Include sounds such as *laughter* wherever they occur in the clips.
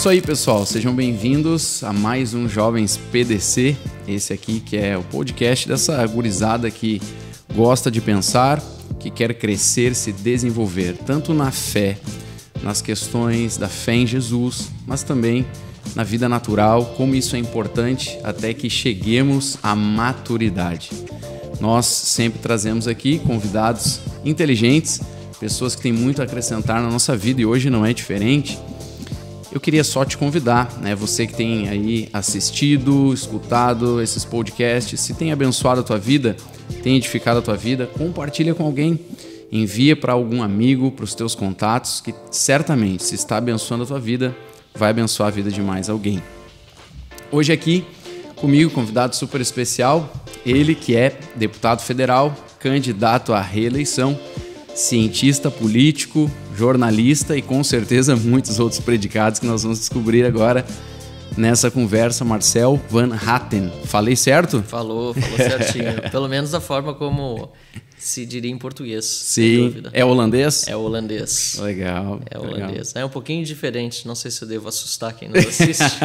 Isso aí, pessoal. Sejam bem-vindos a mais um Jovens PDC. Esse aqui que é o podcast dessa gurizada que gosta de pensar, que quer crescer, se desenvolver, tanto na fé, nas questões da fé em Jesus, mas também na vida natural, como isso é importante até que cheguemos à maturidade. Nós sempre trazemos aqui convidados inteligentes, pessoas que têm muito a acrescentar na nossa vida e hoje não é diferente eu queria só te convidar, né? Você que tem aí assistido, escutado esses podcasts, se tem abençoado a tua vida, tem edificado a tua vida, compartilha com alguém, envia para algum amigo, para os teus contatos, que certamente se está abençoando a tua vida, vai abençoar a vida de mais alguém. Hoje aqui comigo, convidado super especial, ele que é deputado federal, candidato à reeleição cientista político, jornalista e com certeza muitos outros predicados que nós vamos descobrir agora nessa conversa, Marcel Van Hatten. Falei certo? Falou, falou certinho. *laughs* Pelo menos da forma como se diria em português. Sim. É holandês? É holandês. Legal. É holandês. Legal. É um pouquinho diferente, não sei se eu devo assustar quem nos assiste. *laughs*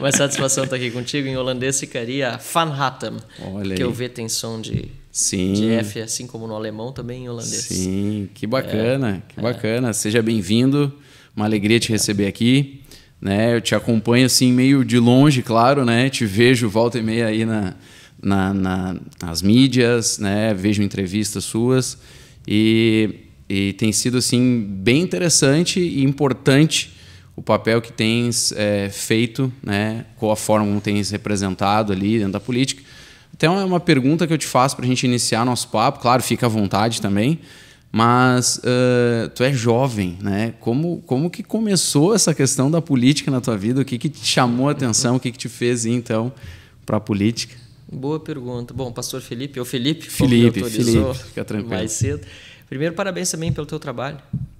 Mas satisfação estar tá aqui contigo. Em holandês ficaria Van Hatten, Olha que aí. o V tem som de Sim. De F, assim como no alemão, também em holandês. Sim, que é. bacana, é. que bacana. É. Seja bem-vindo, uma alegria te receber aqui. Né? Eu te acompanho assim meio de longe, claro, né? Te vejo volta e meia aí na, na, na nas mídias, né? Vejo entrevistas suas e, e tem sido assim bem interessante e importante o papel que tens é, feito, né? Com a forma como tens representado ali dentro da política então é uma pergunta que eu te faço para a gente iniciar nosso papo. Claro, fica à vontade também. Mas uh, tu é jovem, né? Como, como que começou essa questão da política na tua vida? O que, que te chamou a atenção? O que, que te fez ir, então, para a política? Boa pergunta. Bom, pastor Felipe, ou Felipe, Felipe, Felipe, fica tranquilo. mais cedo. Primeiro, parabéns também pelo teu trabalho.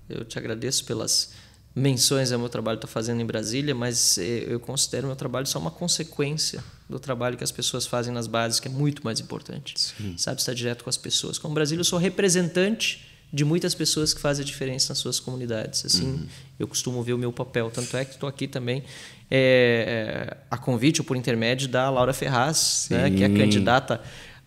Eu te agradeço pelas menções ao meu trabalho que tá estou fazendo em Brasília, mas eh, eu considero o meu trabalho só uma consequência do trabalho que as pessoas fazem nas bases, que é muito mais importante. Sim. Sabe estar tá direto com as pessoas. Como Brasília, eu sou representante de muitas pessoas que fazem a diferença nas suas comunidades. Assim, uhum. eu costumo ver o meu papel. Tanto é que estou aqui também é, a convite ou por intermédio da Laura Ferraz, né, que é candidata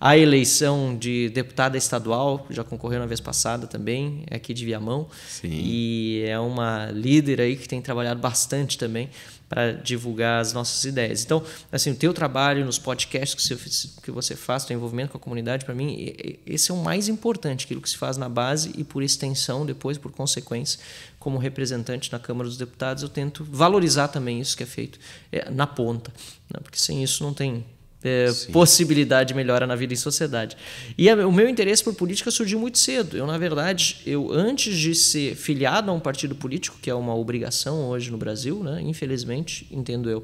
a eleição de deputada estadual, já concorreu na vez passada também, é aqui de Viamão. Sim. E é uma líder aí que tem trabalhado bastante também para divulgar as nossas ideias. Então, assim, o teu trabalho nos podcasts que você, que você faz, teu envolvimento com a comunidade, para mim, esse é o mais importante, aquilo que se faz na base e por extensão depois, por consequência, como representante na Câmara dos Deputados, eu tento valorizar também isso que é feito é, na ponta, né? porque sem isso não tem é, possibilidade de melhora na vida em sociedade. E a, o meu interesse por política surgiu muito cedo. Eu, na verdade, eu antes de ser filiado a um partido político, que é uma obrigação hoje no Brasil, né? infelizmente, entendo eu,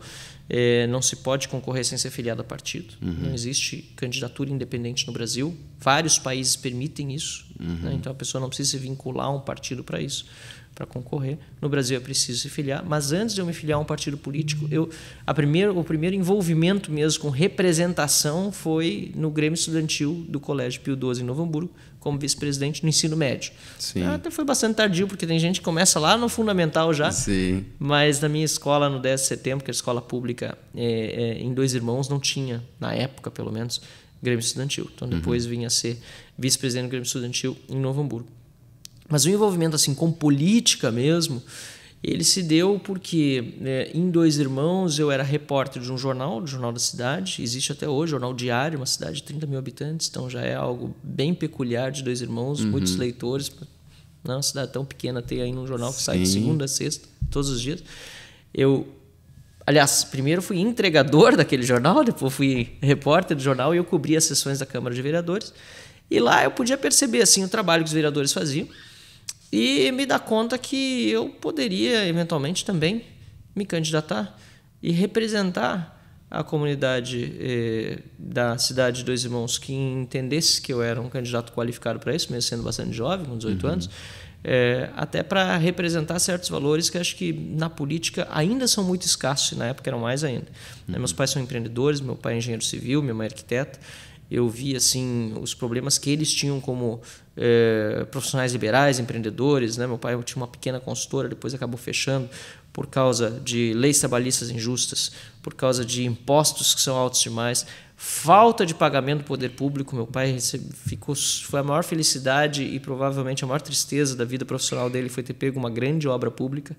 é, não se pode concorrer sem ser filiado a partido. Uhum. Não existe candidatura independente no Brasil. Vários países permitem isso. Né, uhum. Né? Então a pessoa não precisa se vincular a um partido para isso para concorrer. No Brasil é preciso se filiar, mas antes de eu me filiar a um partido político, eu a primeiro, o primeiro envolvimento mesmo com representação foi no Grêmio Estudantil do Colégio Pio XII em Novo Hamburgo, como vice-presidente no ensino médio. Sim. Ah, até foi bastante tardio, porque tem gente que começa lá no fundamental já. Sim. Mas na minha escola, no 10 de setembro, que é a escola pública é, é, em Dois Irmãos, não tinha, na época pelo menos, Grêmio Estudantil. Então uhum. depois uhum. vinha a ser vice-presidente do Grêmio Estudantil em Novo Hamburgo. Mas o envolvimento assim com política mesmo, ele se deu porque né, em Dois Irmãos eu era repórter de um jornal, do Jornal da Cidade, existe até hoje, Jornal Diário, uma cidade de 30 mil habitantes, então já é algo bem peculiar de Dois Irmãos, uhum. muitos leitores. Não, é uma cidade tão pequena ter aí um jornal que Sim. sai de segunda a sexta, todos os dias. Eu Aliás, primeiro fui entregador *laughs* daquele jornal, depois fui repórter do jornal e eu cobri as sessões da Câmara de Vereadores. E lá eu podia perceber assim o trabalho que os vereadores faziam e me dar conta que eu poderia eventualmente também me candidatar e representar a comunidade eh, da cidade de Dois Irmãos que entendesse que eu era um candidato qualificado para isso, mesmo sendo bastante jovem, com 18 uhum. anos, eh, até para representar certos valores que acho que na política ainda são muito escassos, e na época eram mais ainda. Uhum. Meus pais são empreendedores, meu pai é engenheiro civil, minha mãe é arquiteta eu vi assim os problemas que eles tinham como é, profissionais liberais, empreendedores. Né? Meu pai tinha uma pequena consultora, depois acabou fechando por causa de leis trabalhistas injustas, por causa de impostos que são altos demais, falta de pagamento do poder público. Meu pai ficou, foi a maior felicidade e provavelmente a maior tristeza da vida profissional dele foi ter pego uma grande obra pública.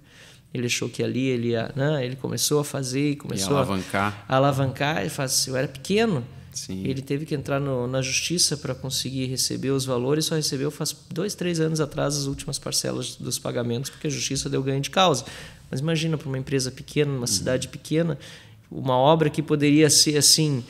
Ele achou que ali ele ia, né, ele começou a fazer, começou e alavancar. a alavancar. E faz, eu era pequeno Sim. Ele teve que entrar no, na justiça para conseguir receber os valores, só recebeu faz dois, três anos atrás as últimas parcelas dos pagamentos, porque a justiça deu ganho de causa. Mas imagina para uma empresa pequena, uma uhum. cidade pequena, uma obra que poderia ser assim.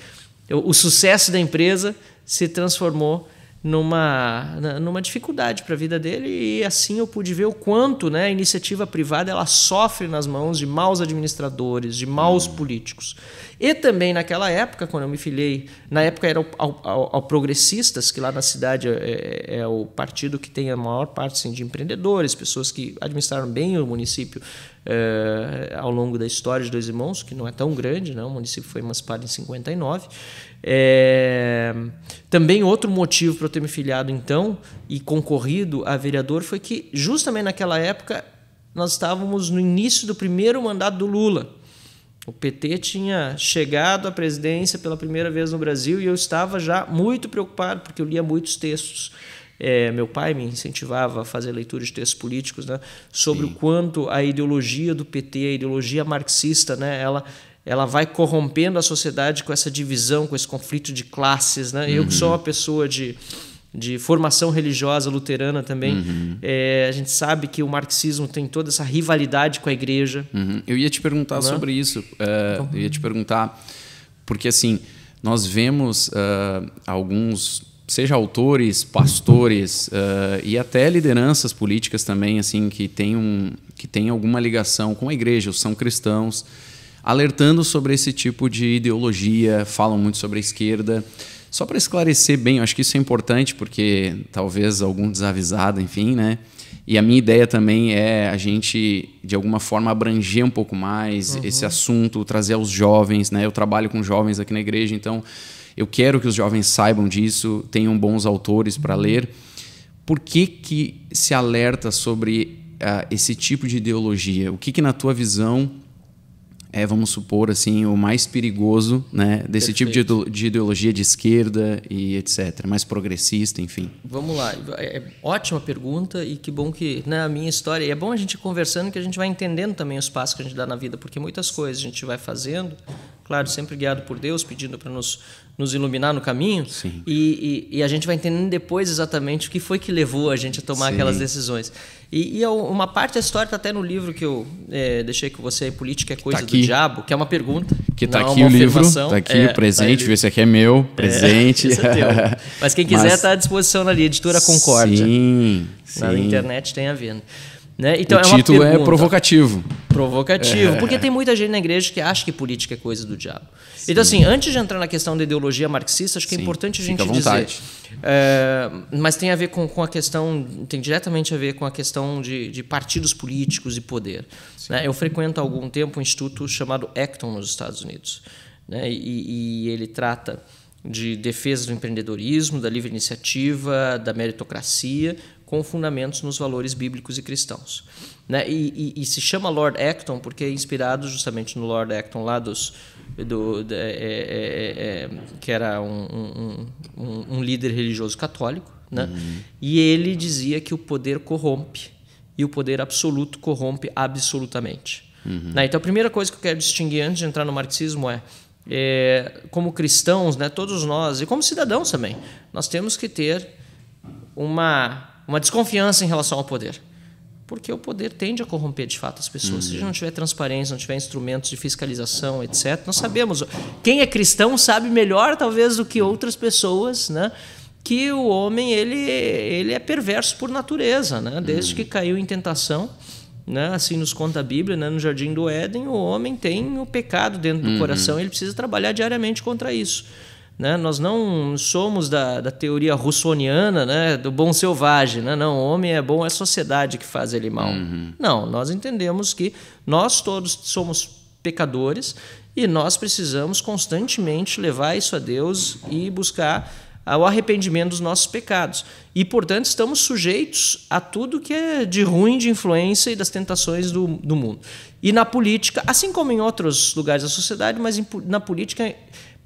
O sucesso da empresa se transformou numa, numa dificuldade para a vida dele e assim eu pude ver o quanto né, a iniciativa privada ela sofre nas mãos de maus administradores, de maus hum. políticos. E também naquela época, quando eu me filiei, na época era ao, ao, ao Progressistas, que lá na cidade é, é, é, o partido que tem a maior parte assim, de empreendedores, pessoas que administraram bem o município eh, ao longo da história de Dois Irmãos, que não é tão grande, né? o município foi emancipado em 59. É, eh, também outro motivo para eu ter me filiado então e concorrido a vereador foi que justamente naquela época nós estávamos no início do primeiro mandato do Lula. O PT tinha chegado à presidência pela primeira vez no Brasil e eu estava já muito preocupado, porque eu lia muitos textos é, meu pai me incentivava a fazer leitura de textos políticos, né? Sobre Sim. o quanto a ideologia do PT, a ideologia marxista, né? Ela ela vai corrompendo a sociedade com essa divisão, com esse conflito de classes, né? Uhum. Eu que sou uhum. uma pessoa de de formação religiosa luterana também. Uhum. É, a gente sabe que o marxismo tem toda essa rivalidade com a igreja. Uhum. Eu ia te perguntar uhum. sobre isso. Uh, eu ia te perguntar, porque assim, nós vemos uh, alguns seja autores, pastores uh, e até lideranças políticas também, assim, que têm um, que tem alguma ligação com a igreja, são cristãos, alertando sobre esse tipo de ideologia, falam muito sobre a esquerda. Só para esclarecer bem, eu acho que isso é importante, porque talvez algum desavisado, enfim, né? E a minha ideia também é a gente, de alguma forma, abranger um pouco mais uhum. esse assunto, trazer aos jovens, né? Eu trabalho com jovens aqui na igreja, então eu quero que os jovens saibam disso, tenham bons autores para uhum. ler. Por que, que se alerta sobre uh, esse tipo de ideologia? O que, que na tua visão é, vamos supor, assim, o mais perigoso né, desse tipo Perfeito. tipo de, ideologia de esquerda e etc., mais progressista, enfim? Vamos lá, é, é ótima pergunta e que bom que na né, minha história, e é bom a gente ir conversando que a gente vai entendendo também os passos que a gente dá na vida, porque muitas coisas a gente vai fazendo, claro, sempre guiado por Deus, pedindo para nos nos iluminar no caminho. Sim. E, e, e, a gente vai entendendo depois exatamente o que foi que levou a gente a tomar Sim. aquelas decisões. E, e, é uma parte da história está até no livro que eu é, deixei com você, Política é tá Coisa tá do Diabo, que é uma pergunta. Que está é aqui o livro, está aqui é, o tá presente, tá esse aqui é meu, é, presente. É, *laughs* Mas quem quiser está Mas... Tá à disposição ali, Editora Concórdia. Sim, Na internet tem a venda. Né? Né? Então, o é título é pergunta. é provocativo. Provocativo, é. porque tem muita gente na igreja que acha que política é coisa do diabo. Sim. Então, assim, antes de entrar na questão da ideologia marxista, acho que é Sim. é importante a gente dizer. É, mas tem a ver com, com, a questão, tem diretamente a ver com a questão de, de partidos políticos e poder. Né? Eu frequento há algum tempo um instituto chamado Acton nos Estados Unidos, né? e, e ele trata de defesa do empreendedorismo, da livre iniciativa, da meritocracia, com fundamentos nos valores bíblicos e cristãos. Né? E, e, e se chama Lord Acton porque é inspirado justamente no Lord Acton lá dos, do, de, é, é, é, é que era um, um, um, um, líder religioso católico, né? Uhum. e ele dizia que o poder corrompe e o poder absoluto corrompe absolutamente. Uhum. Né? Então, a primeira coisa que eu quero distinguir antes de entrar no marxismo é é, como cristãos, né, todos nós, e como cidadãos também, nós temos que ter uma uma desconfiança em relação ao poder. Porque o poder tende a corromper de fato as pessoas. Uhum. Se não tiver transparência, não tiver instrumentos de fiscalização, etc., nós sabemos. Quem é cristão sabe melhor, talvez, do que outras pessoas, né? que o homem ele, ele é perverso por natureza, né? desde uhum. que caiu em tentação. Né? Assim nos conta a Bíblia, né? no Jardim do Éden, o homem tem o pecado dentro do uhum. coração, ele precisa trabalhar diariamente contra isso. Né? Nós não somos da, da teoria russoniana né? do bom selvagem. Né? Não, o homem é bom, é a sociedade que faz ele mal. Uhum. Não, nós entendemos que nós todos somos pecadores e nós precisamos constantemente levar isso a Deus e buscar o arrependimento dos nossos pecados. E, portanto, estamos sujeitos a tudo que é de ruim, de influência e das tentações do, do mundo. E na política, assim como em outros lugares da sociedade, mas na política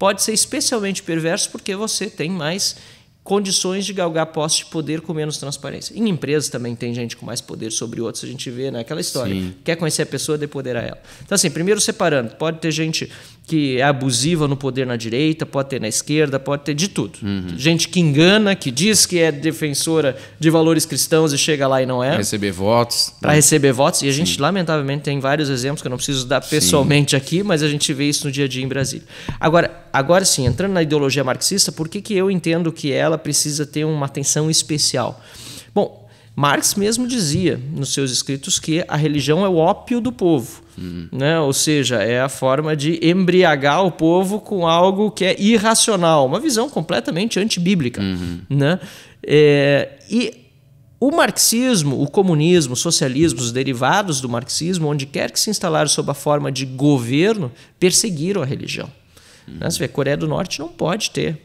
pode ser especialmente perverso porque você tem mais condições de galgar postos de poder com menos transparência. Em empresas também tem gente com mais poder sobre outros, a gente vê naquela né? história. Sim. Quer conhecer a pessoa, depoderar ela. Então, assim, primeiro separando, pode ter gente que é abusiva no poder na direita, pode ter na esquerda, pode ter de tudo. Uhum. Gente que engana, que diz que é defensora de valores cristãos e chega lá e não é. Para receber votos. Para né? receber votos. E a gente, Sim. lamentavelmente, tem vários exemplos que eu não preciso dar pessoalmente sim. aqui, mas a gente vê isso no dia a dia em Brasília. Agora, agora sim, entrando na ideologia marxista, por que, que eu entendo que ela precisa ter uma atenção especial? Bom, Marx mesmo dizia nos seus escritos que a religião é o ópio do povo. Hum. Né? Ou seja, é a forma de embriagar o povo com algo que é irracional, uma visão completamente antibíblica. Uhum. Né? É, e o marxismo, o comunismo, o socialismo, os derivados do marxismo, onde quer que se instalaram sob a forma de governo, perseguiram a religião. Uhum. Né? Você vê, a Coreia do Norte não pode ter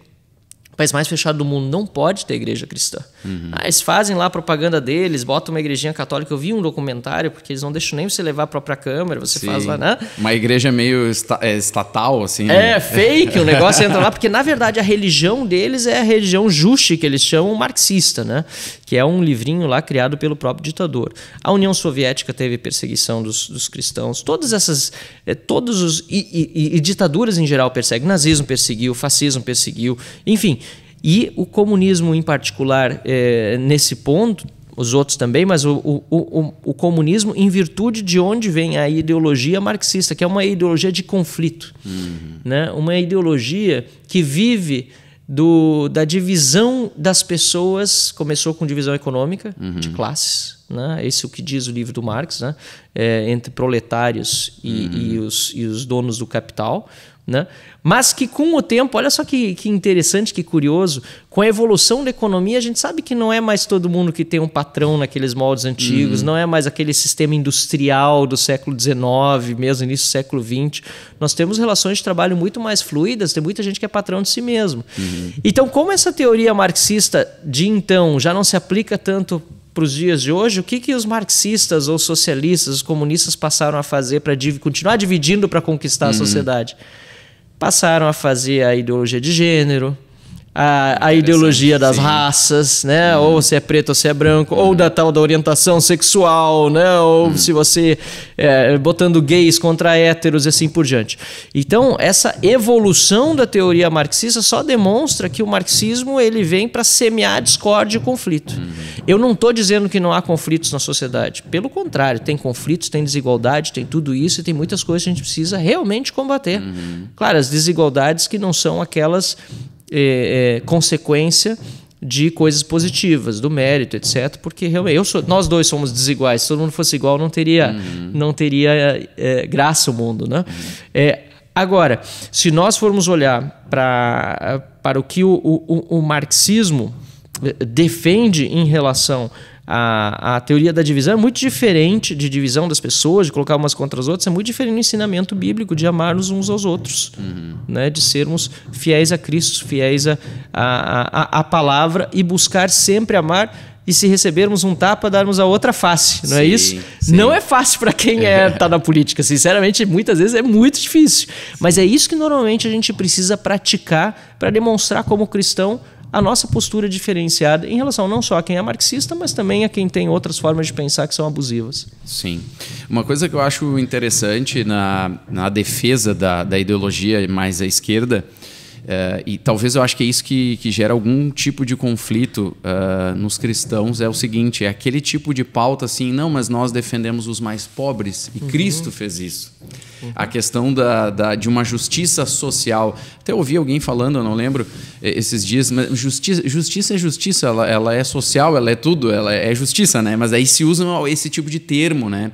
o país mais fechado do mundo não pode ter igreja cristã. Uhum. Ah, eles fazem lá a propaganda deles, botam uma igrejinha católica. Eu vi um documentário, porque eles não deixam nem você levar a própria câmera, você Sim. faz lá, né? Uma igreja meio esta é, estatal, assim. É, né? fake, o *laughs* negócio entra lá, porque na verdade a religião deles é a religião justi, que eles chamam marxista, né? que é um livrinho lá criado pelo próprio ditador. A União Soviética teve perseguição dos, dos cristãos. Todas essas. É, todos os. E, e, e ditaduras em geral perseguem. Nazismo perseguiu, fascismo perseguiu, enfim. E o comunismo, em particular, é, nesse ponto, os outros também, mas o, o, o, o, comunismo, em virtude de onde vem a ideologia marxista, que é uma ideologia de conflito, uhum. né? uma ideologia que vive do, da divisão das pessoas, começou com divisão econômica, uhum. de classes, né? esse é o que diz o livro do Marx, né? É, entre proletários e, uhum. e, os, e os donos do capital, né? Mas que com o tempo, olha só que, que interessante, que curioso, com a evolução da economia, a gente sabe que não é mais todo mundo que tem um patrão naqueles moldes antigos, uhum. não é mais aquele sistema industrial do século XIX, mesmo início do século XX. Nós temos relações de trabalho muito mais fluidas, tem muita gente que é patrão de si mesmo. Uhum. Então, como essa teoria marxista de então já não se aplica tanto para os dias de hoje, o que, que os marxistas ou socialistas, os comunistas passaram a fazer para div continuar dividindo para conquistar uhum. a sociedade? passaram a fazer a ideologia de gênero, a, a ideologia das sim. raças, né? Hum. Ou se é preto ou se é branco, hum. ou da tal da orientação sexual, né? Ou hum. se você é, botando gays contra héteros e assim por diante. Então, essa evolução da teoria marxista só demonstra que o marxismo ele vem para semear discórdia e conflito. Uhum. Eu não estou dizendo que não há conflitos na sociedade. Pelo contrário, tem conflitos, tem desigualdade, tem tudo isso e tem muitas coisas que a gente precisa realmente combater. Uhum. Claro, as desigualdades que não são aquelas é, é, consequência de coisas positivas, do mérito, etc. Porque realmente eu sou, nós dois somos desiguais. Se todo mundo fosse igual, não teria, uhum. não teria é, graça o mundo, né? Uhum. É, agora, se nós formos olhar para para o que o, o, o marxismo é, defende em relação a, a teoria da divisão é muito diferente de divisão das pessoas, de colocar umas contra as outras, é muito diferente do ensinamento bíblico de amarmos uns aos outros, uhum. né? de sermos fiéis a Cristo, fiéis à a, a, a, palavra e buscar sempre amar e se recebermos um tapa, darmos a outra face, não é sim, é isso? Sim. Não é fácil para quem é, *laughs* tá na política, sinceramente, muitas vezes é muito difícil. Mas é isso que normalmente a gente precisa praticar para demonstrar como cristão a nossa postura diferenciada em relação não só a quem é marxista, mas também a quem tem outras formas de pensar que são abusivas. Sim. Uma coisa que eu acho interessante na, na defesa da, da ideologia mais à esquerda é, e talvez eu acho que é isso que, que gera algum tipo de conflito uh, nos cristãos. É o seguinte: é aquele tipo de pauta assim, não, mas nós defendemos os mais pobres e uhum. Cristo fez isso. Uhum. A questão da, da, de uma justiça social. Até ouvi alguém falando, eu não lembro esses dias, mas justiça, justiça é justiça, ela, ela é social, ela é tudo, ela é, é justiça, né? Mas aí se usa esse tipo de termo, né?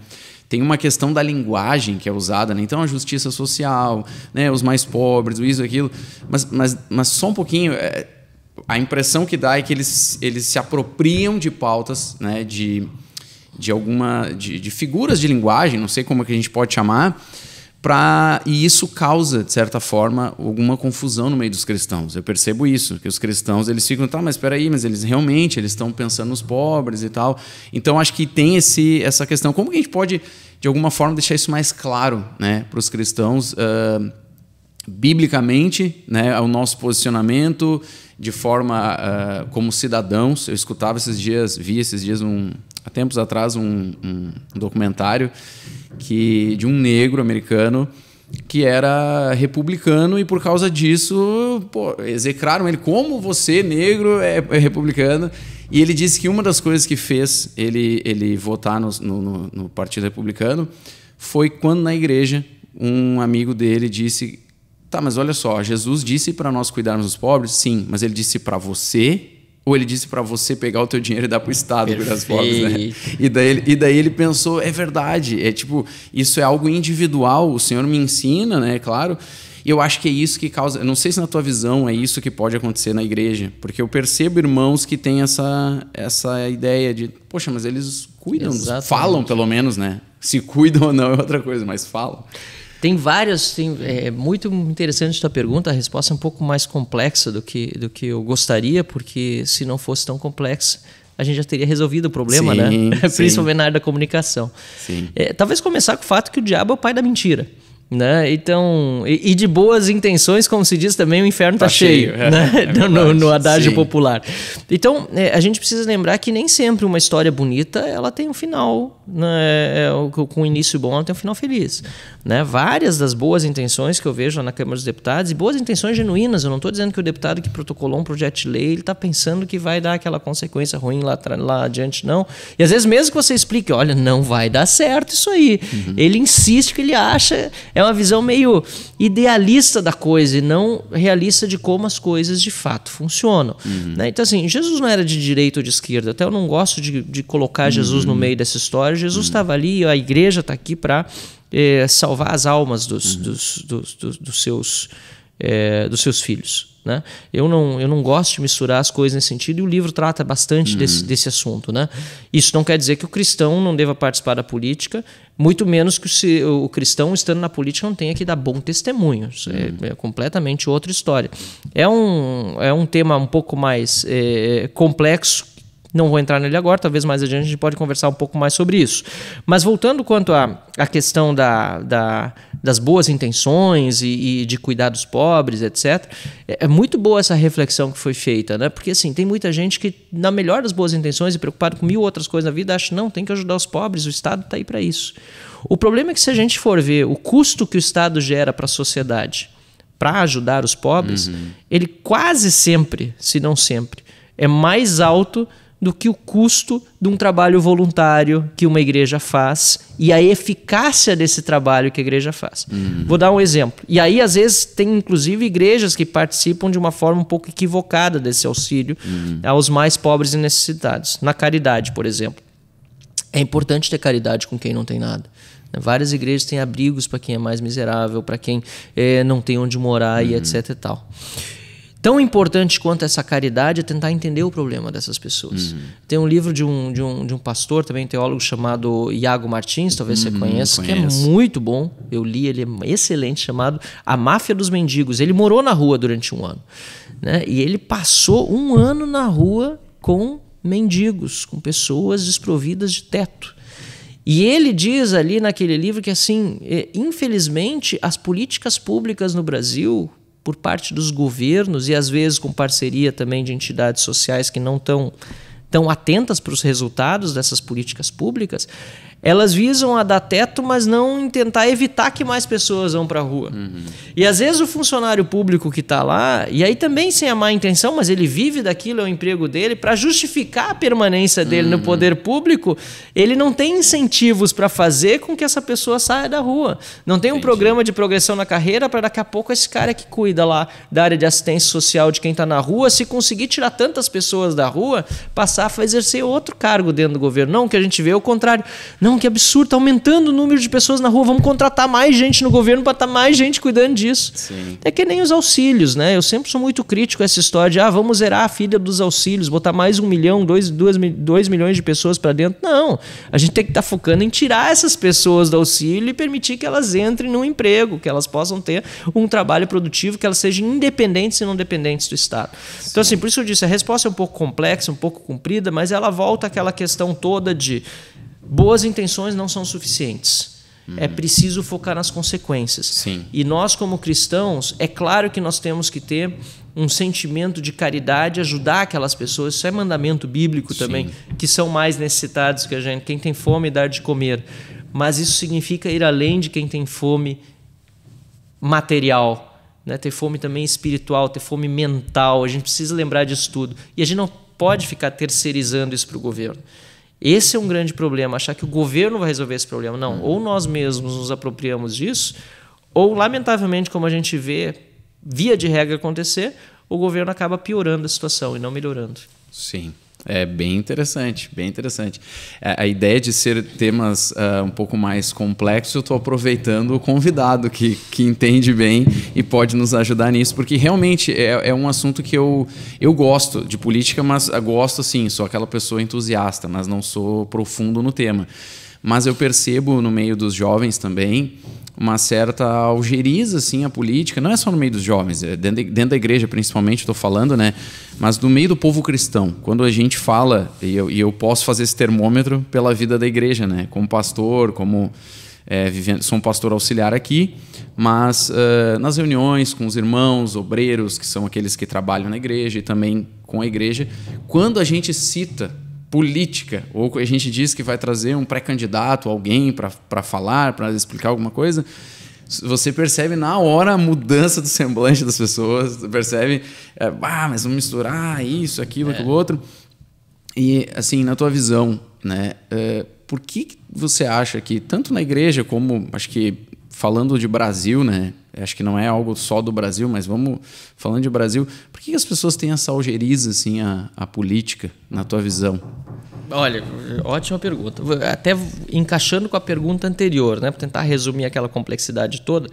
Tem uma questão da linguagem que é usada, né? Então a justiça social, né? Os mais pobres, isso, aquilo. Mas, mas, mas só um pouquinho. É, a impressão que dá é que eles, eles se apropriam de pautas, né? De, de alguma. De, de figuras de linguagem, não sei como é que a gente pode chamar Pra, e isso causa, de certa forma, alguma confusão no meio dos cristãos. Eu percebo isso, que os cristãos eles ficam, tá, mas espera aí, mas eles realmente eles estão pensando nos pobres e tal. Então acho que tem esse, essa questão. Como que a gente pode, de alguma forma, deixar isso mais claro, né, para os cristãos, uh, biblicamente, né, o nosso posicionamento de forma uh, como cidadãos. Eu escutava esses dias, vi esses dias um, há tempos atrás um, um documentário que de um negro americano que era republicano e por causa disso pô, execraram ele como você negro é, é republicano e ele disse que uma das coisas que fez ele ele votar no, no, no partido republicano foi quando na igreja um amigo dele disse tá mas olha só Jesus disse para nós cuidarmos dos pobres sim mas ele disse para você ou ele disse para você pegar o teu dinheiro e dar pro Estado, Perfeito. Pobres, né? E daí, e daí ele pensou, é verdade, é tipo, isso é algo individual, o Senhor me ensina, né, claro. E eu acho que é isso que causa, não sei se na tua visão é isso que pode acontecer na igreja, porque eu percebo irmãos que têm essa, essa ideia de, poxa, mas eles cuidam, Exatamente. falam pelo menos, né? Se cuidam ou não é outra coisa, mas falam. Tem várias, tem, é muito interessante a tua pergunta, a resposta é um pouco mais complexa do que, do que eu gostaria, porque se não fosse tão complexa, a gente já teria resolvido o problema, né? sim, né? *laughs* Principalmente na área da comunicação. É, talvez começar com o fato que o diabo é o pai da mentira né? Então, e, e, de boas intenções, como se diz também, o inferno está tá cheio, cheio, é. né? É, *laughs* no, no adágio Sim. popular. Então, é, a gente precisa lembrar que nem sempre uma história bonita ela tem um final, né? É, é, com um início bom, ela tem um final feliz. Né? Várias das boas intenções que eu vejo na Câmara dos Deputados, e boas intenções genuínas, eu não estou dizendo que o deputado que protocolou um projeto de lei, ele está pensando que vai dar aquela consequência ruim lá, lá adiante, não. E às vezes mesmo que você explique, olha, não vai dar certo isso aí. Uhum. Ele insiste que ele acha... É é uma visão meio idealista da coisa e não realista de como as coisas de fato funcionam. Uhum. Né? Então, assim, Jesus não era de direita ou de esquerda. Até eu não gosto de, de colocar Jesus uhum. no meio dessa história. Jesus uhum. estava uhum. ali, a igreja está aqui para eh, salvar as almas dos, uhum. dos, dos, dos, dos seus, eh, dos seus filhos. Né? Eu, não, eu não gosto de misturar as coisas nesse sentido e o livro trata bastante uhum. desse, desse assunto. Né? Isso não quer dizer que o cristão não deva participar da política, muito menos que o, se, o cristão, estando na política, não tenha que dar bom testemunho. Isso é, uhum. é, é, completamente outra história. É um, é um tema um pouco mais é, é complexo não vou entrar nele agora, talvez mais adiante a gente pode conversar um pouco mais sobre isso. Mas voltando quanto à, a questão da, da, das boas intenções e, e de cuidar dos pobres, etc., é, é, muito boa essa reflexão que foi feita, né? Porque assim, tem muita gente que, na melhor das boas intenções e preocupado com mil outras coisas na vida, acha, não, tem que ajudar os pobres, o Estado está aí para isso. O problema é que se a gente for ver o custo que o Estado gera para a sociedade para ajudar os pobres, uhum. ele quase sempre, se não sempre, é mais alto do que o custo de um trabalho voluntário que uma igreja faz e a eficácia desse trabalho que a igreja faz. Uhum. Vou dar um exemplo. E aí, às vezes, tem inclusive igrejas que participam de uma forma um pouco equivocada desse auxílio uhum. aos mais pobres e necessitados. Na caridade, por exemplo. É importante ter caridade com quem não tem nada. Várias igrejas têm abrigos para quem é mais miserável, para quem é, não tem onde morar uhum. e etc e tal tão importante quanto essa caridade é tentar entender o problema dessas pessoas. Uhum. Tem um livro de um, de, um, de um pastor, também teólogo, chamado Iago Martins, talvez uhum, você conheça, que é muito bom. Eu li, ele é excelente, chamado A Máfia dos Mendigos. Ele morou na rua durante um ano. Né? E ele passou um ano na rua com mendigos, com pessoas desprovidas de teto. E ele diz ali naquele livro que, assim, é, infelizmente, as políticas públicas no Brasil por parte dos governos e às vezes com parceria também de entidades sociais que não estão tão atentas para os resultados dessas políticas públicas, elas visam a dar teto, mas não tentar evitar que mais pessoas vão para a rua. Uhum. E às vezes o funcionário público que está lá, e aí também sem a má intenção, mas ele vive daquilo, é o emprego dele, para justificar a permanência dele uhum. no poder público, ele não tem incentivos para fazer com que essa pessoa saia da rua. Não tem Entendi. um programa de progressão na carreira para daqui a pouco esse cara que cuida lá da área de assistência social de quem está na rua, se conseguir tirar tantas pessoas da rua, passar a exercer outro cargo dentro do governo. Não, o que a gente vê é o contrário. Não, não, que absurdo, tá aumentando o número de pessoas na rua, vamos contratar mais gente no governo para estar tá mais gente cuidando disso. Sim. É que nem os auxílios, né? Eu sempre sou muito crítico a essa história de, ah, vamos zerar a filha dos auxílios, botar mais um milhão, dois, dois milhões de pessoas para dentro. Não, a gente tem que estar tá focando em tirar essas pessoas do auxílio e permitir que elas entrem no emprego, que elas possam ter um trabalho produtivo, que elas sejam independentes e não dependentes do Estado. Sim. Então, assim, por isso eu disse, a resposta é um pouco complexa, um pouco comprida, mas ela volta àquela questão toda de boas intenções não são suficientes. Uhum. É preciso focar nas consequências. Sim. E nós, como cristãos, é claro que nós temos que ter um sentimento de caridade, ajudar aquelas pessoas. Isso é mandamento bíblico também, Sim. que são mais necessitados que a gente. Quem tem fome, dar de comer. Mas isso significa ir além de quem tem fome material, né? ter fome também espiritual, ter fome mental. A gente precisa lembrar disso tudo. E a gente não pode ficar terceirizando isso para o governo. Esse é um grande problema, achar que o governo vai resolver esse problema. Não, ou nós mesmos nos apropriamos disso, ou, lamentavelmente, como a gente vê, via de regra acontecer, o governo acaba piorando a situação e não melhorando. Sim. É bem interessante, bem interessante. A ideia de ser temas uh, um pouco mais complexos, eu estou aproveitando o convidado que, que entende bem e pode nos ajudar nisso, porque realmente é, é um assunto que eu, eu gosto de política, mas gosto sim, sou aquela pessoa entusiasta, mas não sou profundo no tema. Mas eu percebo no meio dos jovens também uma certa algeriza assim a política, não é só no meio dos jovens, é dentro, de, dentro da igreja principalmente estou falando, né? Mas no meio do povo cristão, quando a gente fala e eu, e eu posso fazer esse termômetro pela vida da igreja, né? Como pastor, como é, vivendo, sou um pastor auxiliar aqui, mas uh, nas reuniões com os irmãos, obreiros que são aqueles que trabalham na igreja e também com a igreja, quando a gente cita política, ou a gente diz que vai trazer um pré-candidato, alguém para falar, para explicar alguma coisa, você percebe na hora a mudança do semblante das pessoas, percebe, é, ah, mas vamos misturar isso, aquilo, é. aquilo outro. E, assim, na tua visão, né, é, por que, você acha que, tanto na igreja como, acho que, falando de Brasil, né, acho que não é algo só do Brasil, mas vamos falando de Brasil, por que, que as pessoas têm essa algeriza, assim, a, a política? na tua visão? Olha, ótima pergunta. Até encaixando com a pergunta anterior, né, para tentar resumir aquela complexidade toda,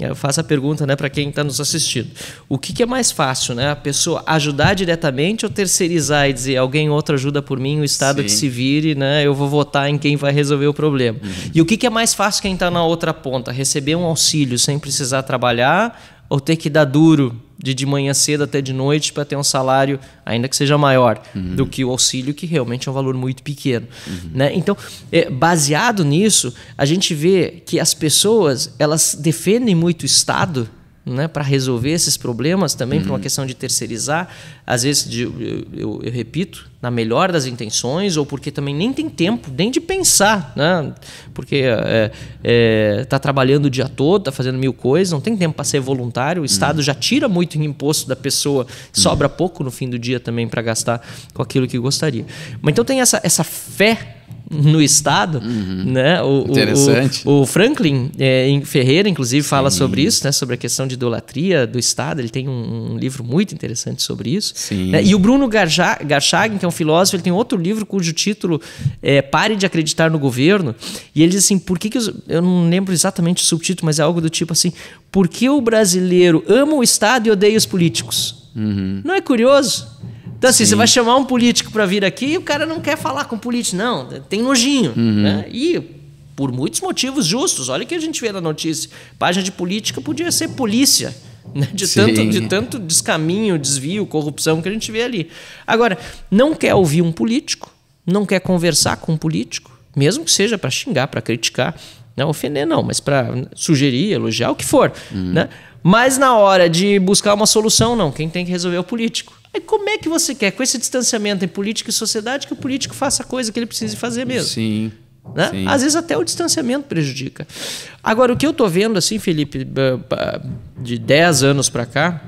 eu faço a pergunta, né, para quem está nos assistindo. O que, que, é mais fácil, né, a pessoa ajudar diretamente ou terceirizar e dizer alguém outro ajuda por mim, o Estado Sim. que se vire, né, eu vou votar em quem vai resolver o problema. Uhum. E o que, que é mais fácil quem está na outra ponta, receber um auxílio sem precisar trabalhar ou ter que dar duro de de manhã cedo até de noite para ter um salário ainda que seja maior uhum. do que o auxílio que realmente é um valor muito pequeno uhum. né? então é, baseado nisso a gente vê que as pessoas elas defendem muito o estado né, para resolver esses problemas também, uhum. uma questão de terceirizar, às vezes, de, eu, eu, eu, repito, na melhor das intenções, ou porque também nem tem tempo nem de pensar, né? porque está é, é, tá trabalhando o dia todo, está fazendo mil coisas, não tem tempo para ser voluntário, o uhum. Estado uhum. já tira muito em imposto da pessoa, uhum. sobra uhum. pouco no fim do dia também para gastar com aquilo que gostaria. Mas então tem essa, essa fé no estado, uhum. né? O, Interessante. O, o Franklin é, em Ferreira, inclusive, Sim. fala sobre isso, né? Sobre a questão de idolatria do estado. Ele tem um, um livro muito interessante sobre isso. Né? E o Bruno Garchagen, que é um filósofo, ele tem outro livro cujo título é Pare de acreditar no governo. E ele diz assim, por que que os, eu não lembro exatamente o subtítulo, mas é algo do tipo assim, por que o brasileiro ama o estado e odeia os políticos? Uhum. Não é curioso? Então, assim, Sim. você vai chamar um político para vir aqui e o cara não quer falar com o político, não, tem nojinho. Uhum. Né? E por muitos motivos justos, olha o que a gente vê na notícia: página de política podia ser polícia. Né? De, tanto, de tanto descaminho, desvio, corrupção que a gente vê ali. Agora, não quer ouvir um político, não quer conversar com um político, mesmo que seja para xingar, para criticar, não ofender não, mas para sugerir, elogiar, o que for, uhum. né? Mas na hora de buscar uma solução, não. Quem tem que resolver é o político. Aí como é que você quer, com esse distanciamento em política e sociedade, que o político faça a coisa que ele precisa fazer mesmo? Sim. Né? Sim. Às vezes até o distanciamento prejudica. Agora, o que eu tô vendo, assim, Felipe, de 10 anos para cá,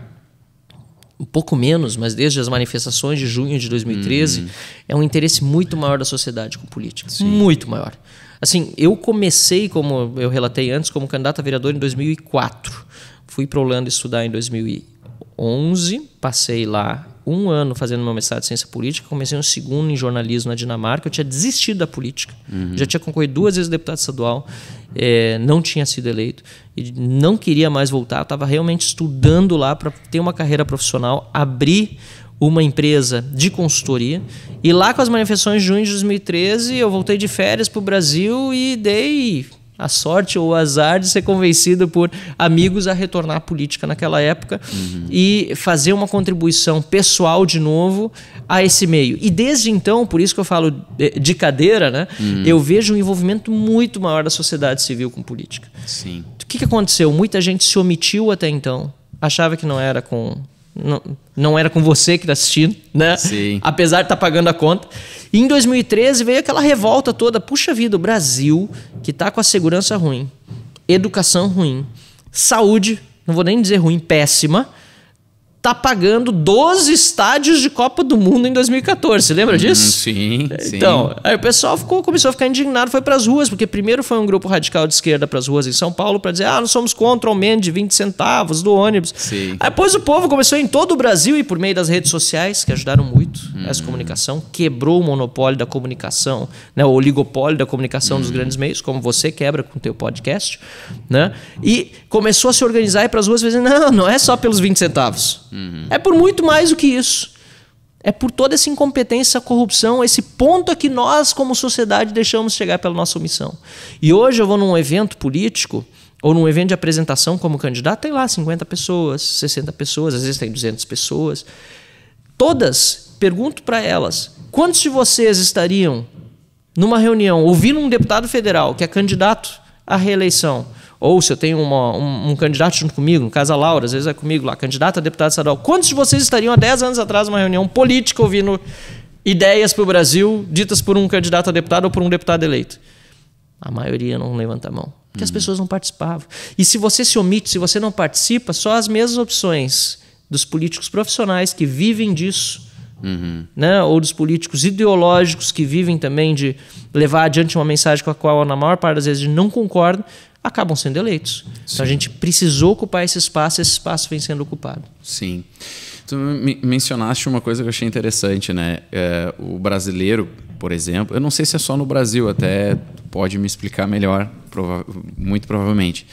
um pouco menos, mas desde as manifestações de junho de 2013, hum. é um interesse muito maior da sociedade com política. Sim. Muito maior. Assim, eu comecei, como eu relatei antes, como candidato a vereador em 2004. Fui para Holanda estudar em 2011, passei lá um ano fazendo meu mestrado de ciência política, comecei um segundo em jornalismo na Dinamarca. Eu tinha desistido da política, uhum. já tinha concorrido duas vezes deputado estadual, é, não tinha sido eleito e não queria mais voltar. Estava realmente estudando lá para ter uma carreira profissional, abrir uma empresa de consultoria. E lá com as manifestações de junho de 2013, eu voltei de férias para o Brasil e dei a sorte ou o azar de ser convencido por amigos a retornar à política naquela época uhum. e fazer uma contribuição pessoal de novo a esse meio. E desde então, por isso que eu falo de cadeira, né? Uhum. Eu vejo um envolvimento muito maior da sociedade civil com política. Sim. O que, que aconteceu? Muita gente se omitiu até então, achava que não era com não, não, era com você que está assistindo, né? Sim. Apesar de estar tá pagando a conta. E em 2013 veio aquela revolta toda. Puxa vida, o Brasil, que está com a segurança ruim, educação ruim, saúde, não vou nem dizer ruim, péssima tá pagando 12 estádios de Copa do Mundo em 2014. lembra hum, disso? Sim, então, sim. Então, aí o pessoal ficou, começou a ficar indignado, foi para as ruas, porque primeiro foi um grupo radical de esquerda para as ruas em São Paulo para dizer: "Ah, nós somos contra o aumento de 20 centavos do ônibus". Sim. Aí depois o povo começou em todo o Brasil e por meio das redes sociais, que ajudaram muito uhum. essa comunicação, quebrou o monopólio da comunicação, né, o oligopólio da comunicação dos uhum. grandes meios, como você quebra com o teu podcast, né? E começou a se organizar e para as ruas dizendo: "Não, não é só pelos 20 centavos". Uhum. É por muito mais do que isso. É por toda essa incompetência, essa corrupção, esse ponto a que nós, como sociedade, deixamos chegar pela nossa omissão. E hoje eu vou num evento político, ou num evento de apresentação como candidato, tem lá 50 pessoas, 60 pessoas, às vezes tem 200 pessoas. Todas, pergunto para elas, quantos de vocês estariam numa reunião ouvindo um deputado federal que é candidato à reeleição? Ou se eu tenho uma, um, um, candidato junto comigo, no caso a Laura, às vezes é comigo lá, candidata a deputada estadual. Quantos de vocês estariam há 10 anos atrás numa reunião política ouvindo ideias para o Brasil ditas por um candidato a deputado ou por um deputado eleito? A maioria não levanta a mão, porque hum. as uhum. pessoas não participavam. E se você se omite, se você não participa, só as mesmas opções dos políticos profissionais que vivem disso Uhum. Né? ou dos políticos ideológicos que vivem também de levar adiante uma mensagem com a qual, na maior parte das vezes, não concorda, acabam sendo eleitos. Sim. Então a gente precisou ocupar esse espaço, e esse espaço vem sendo ocupado. Sim. Tu mencionaste uma coisa que eu achei interessante, né? É, o brasileiro, por exemplo, eu não sei se é só no Brasil, até pode me explicar melhor, prova muito provavelmente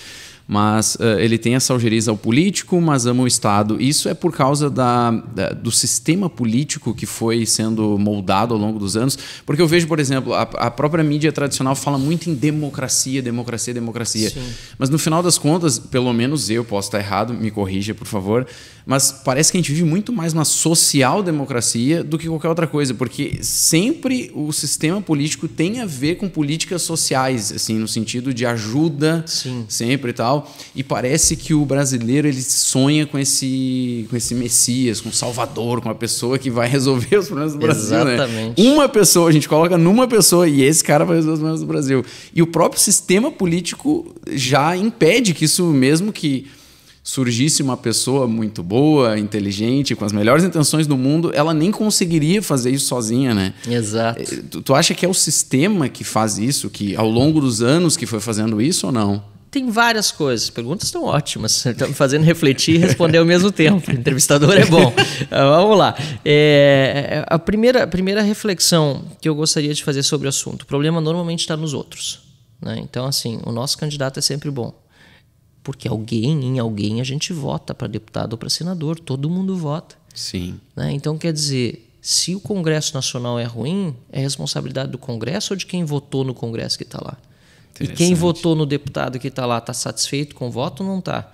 mas uh, ele tem essa algeriza ao político, mas ama o Estado. Isso é por causa da, da, do sistema político que foi sendo moldado ao longo dos anos, porque eu vejo, por exemplo, a, a própria mídia tradicional fala muito em democracia, democracia, democracia. Sim. Mas no final das contas, pelo menos eu posso estar errado, me corrija, por favor, mas parece que a gente vive muito mais na social-democracia do que qualquer outra coisa, porque sempre o sistema político tem a ver com políticas sociais, assim, no sentido de ajuda, Sim. sempre e tal tal. E parece que o brasileiro ele sonha com esse, com esse Messias, com um Salvador, com uma pessoa que vai resolver os problemas do Brasil. Né? Exatamente. Né? Uma pessoa, a gente coloca numa pessoa e esse cara vai resolver os problemas do Brasil. E o próprio sistema político já impede que isso, mesmo que surgisse uma pessoa muito boa, inteligente, com as melhores intenções do mundo, ela nem conseguiria fazer isso sozinha, né? Exato. Eh, tu, tu acha que é o sistema que faz isso, que ao longo dos anos que foi fazendo isso ou não? tem várias coisas. Perguntas estão ótimas. *laughs* Estão me fazendo refletir e responder ao mesmo tempo. O entrevistador é bom. *laughs* Ah, vamos lá. É, é, a, primeira, a primeira reflexão que eu gostaria de fazer sobre o assunto: o problema normalmente está nos outros. Né? Então, assim, o nosso candidato é sempre bom. Porque alguém, em alguém, a gente vota para deputado ou para senador. Todo mundo vota. Sim. Né? Então, quer dizer, se o Congresso Nacional é ruim, é responsabilidade do Congresso ou de quem votou no Congresso que está lá? E quem votou no deputado que está lá está satisfeito com o voto ou não está?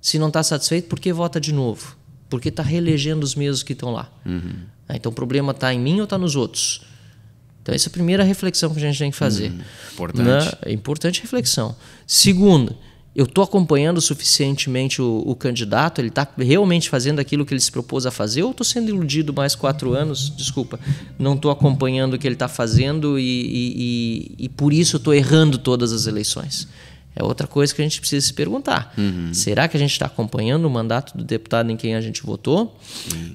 Se não está satisfeito, por que vota de novo? Porque está reelegendo os mesmos que estão lá. Uhum. Ah, então o problema está em mim ou está nos outros? Então, essa é a primeira reflexão que a gente tem que fazer. Uhum. importante. Na, né? é importante reflexão. Segunda, eu estou acompanhando suficientemente o, o candidato? Ele está realmente fazendo aquilo que ele se propôs a fazer? Ou estou sendo iludido mais quatro anos? Desculpa, não estou acompanhando o que ele está fazendo e, e, e, e, por isso estou errando todas as eleições? É outra coisa que a gente precisa se perguntar. Uhum. Será que a gente está acompanhando o mandato do deputado em quem a gente votou?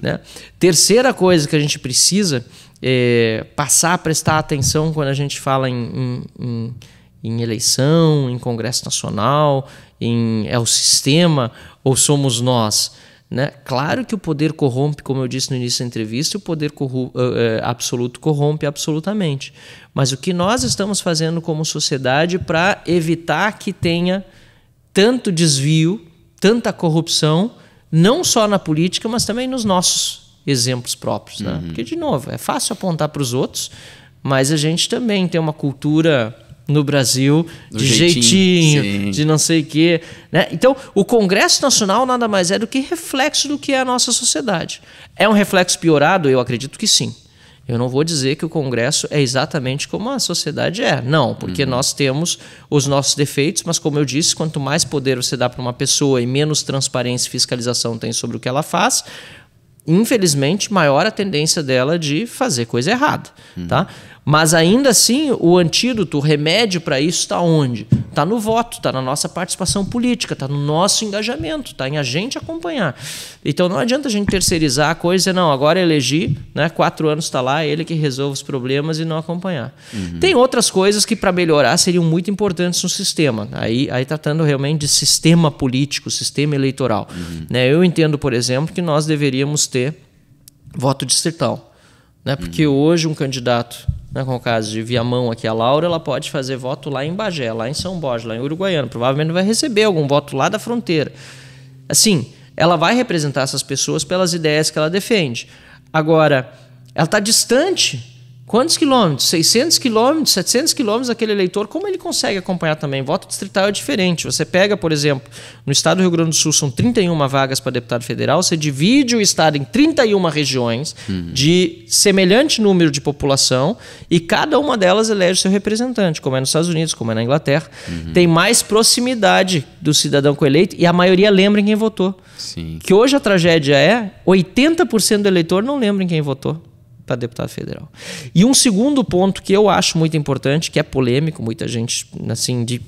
Né? Terceira coisa que a gente precisa é passar a prestar atenção quando a gente fala em, em, em em eleição, em Congresso Nacional, em é o sistema ou somos nós? Né? Claro que o poder corrompe, como eu disse no início da entrevista, o poder corru eh, eh, absoluto corrompe absolutamente. Mas o que nós estamos fazendo como sociedade para evitar que tenha tanto desvio, tanta corrupção, não só na política, mas também nos nossos exemplos próprios. Né? Uhum. Porque, de novo, é fácil apontar para os outros, mas a gente também tem uma cultura no Brasil Do de jeitinho, jeitinho de não sei o quê. Né? Então, o Congresso Nacional nada mais é do que reflexo do que é a nossa sociedade. É um reflexo piorado? Eu acredito que sim. Eu não vou dizer que o Congresso é exatamente como a sociedade é, não, porque uhum. nós temos os nossos defeitos, mas como eu disse, quanto mais poder você dá para uma pessoa e menos transparência e fiscalização tem sobre o que ela faz, infelizmente, maior a tendência dela de fazer coisa errada, tá? uhum. tá? Mas ainda assim, o antídoto, o remédio para isso está onde? Está no voto, está na nossa participação política, está no nosso engajamento, está em a gente acompanhar. Então não adianta a gente terceirizar a coisa, não, agora elegi, né, quatro anos está lá, ele que resolve os problemas e não acompanhar. Uhum. Tem outras coisas que para melhorar seriam muito importantes no sistema. Aí, aí tá tratando realmente de sistema político, sistema eleitoral. Uhum. Né, eu entendo, por exemplo, que nós deveríamos ter voto distrital. Né? Porque uhum. hoje um candidato né, com o caso de Viamão aqui, a Laura, ela pode fazer voto lá em Bagé, lá em São Borja, lá em Uruguaiana. Provavelmente vai receber algum voto lá da fronteira. Assim, ela vai representar essas pessoas pelas ideias que ela defende. Agora, ela está distante Quantos quilômetros? 600 quilômetros, 700 quilômetros aquele eleitor, como ele consegue acompanhar também? Voto distrital é diferente. Você pega, por exemplo, no estado do Rio Grande do Sul são 31 vagas para deputado federal, você divide o estado em 31 regiões uhum. de semelhante número de população e cada uma delas elege seu representante, como é nos Estados Unidos, como é na Inglaterra. Uhum. Tem mais proximidade do cidadão com eleito e a maioria lembra em quem votou. Sim. Que hoje a tragédia é 80% do eleitor não lembra em quem votou para deputado federal. E um segundo ponto que eu acho muito importante, que é polêmico, muita gente assim de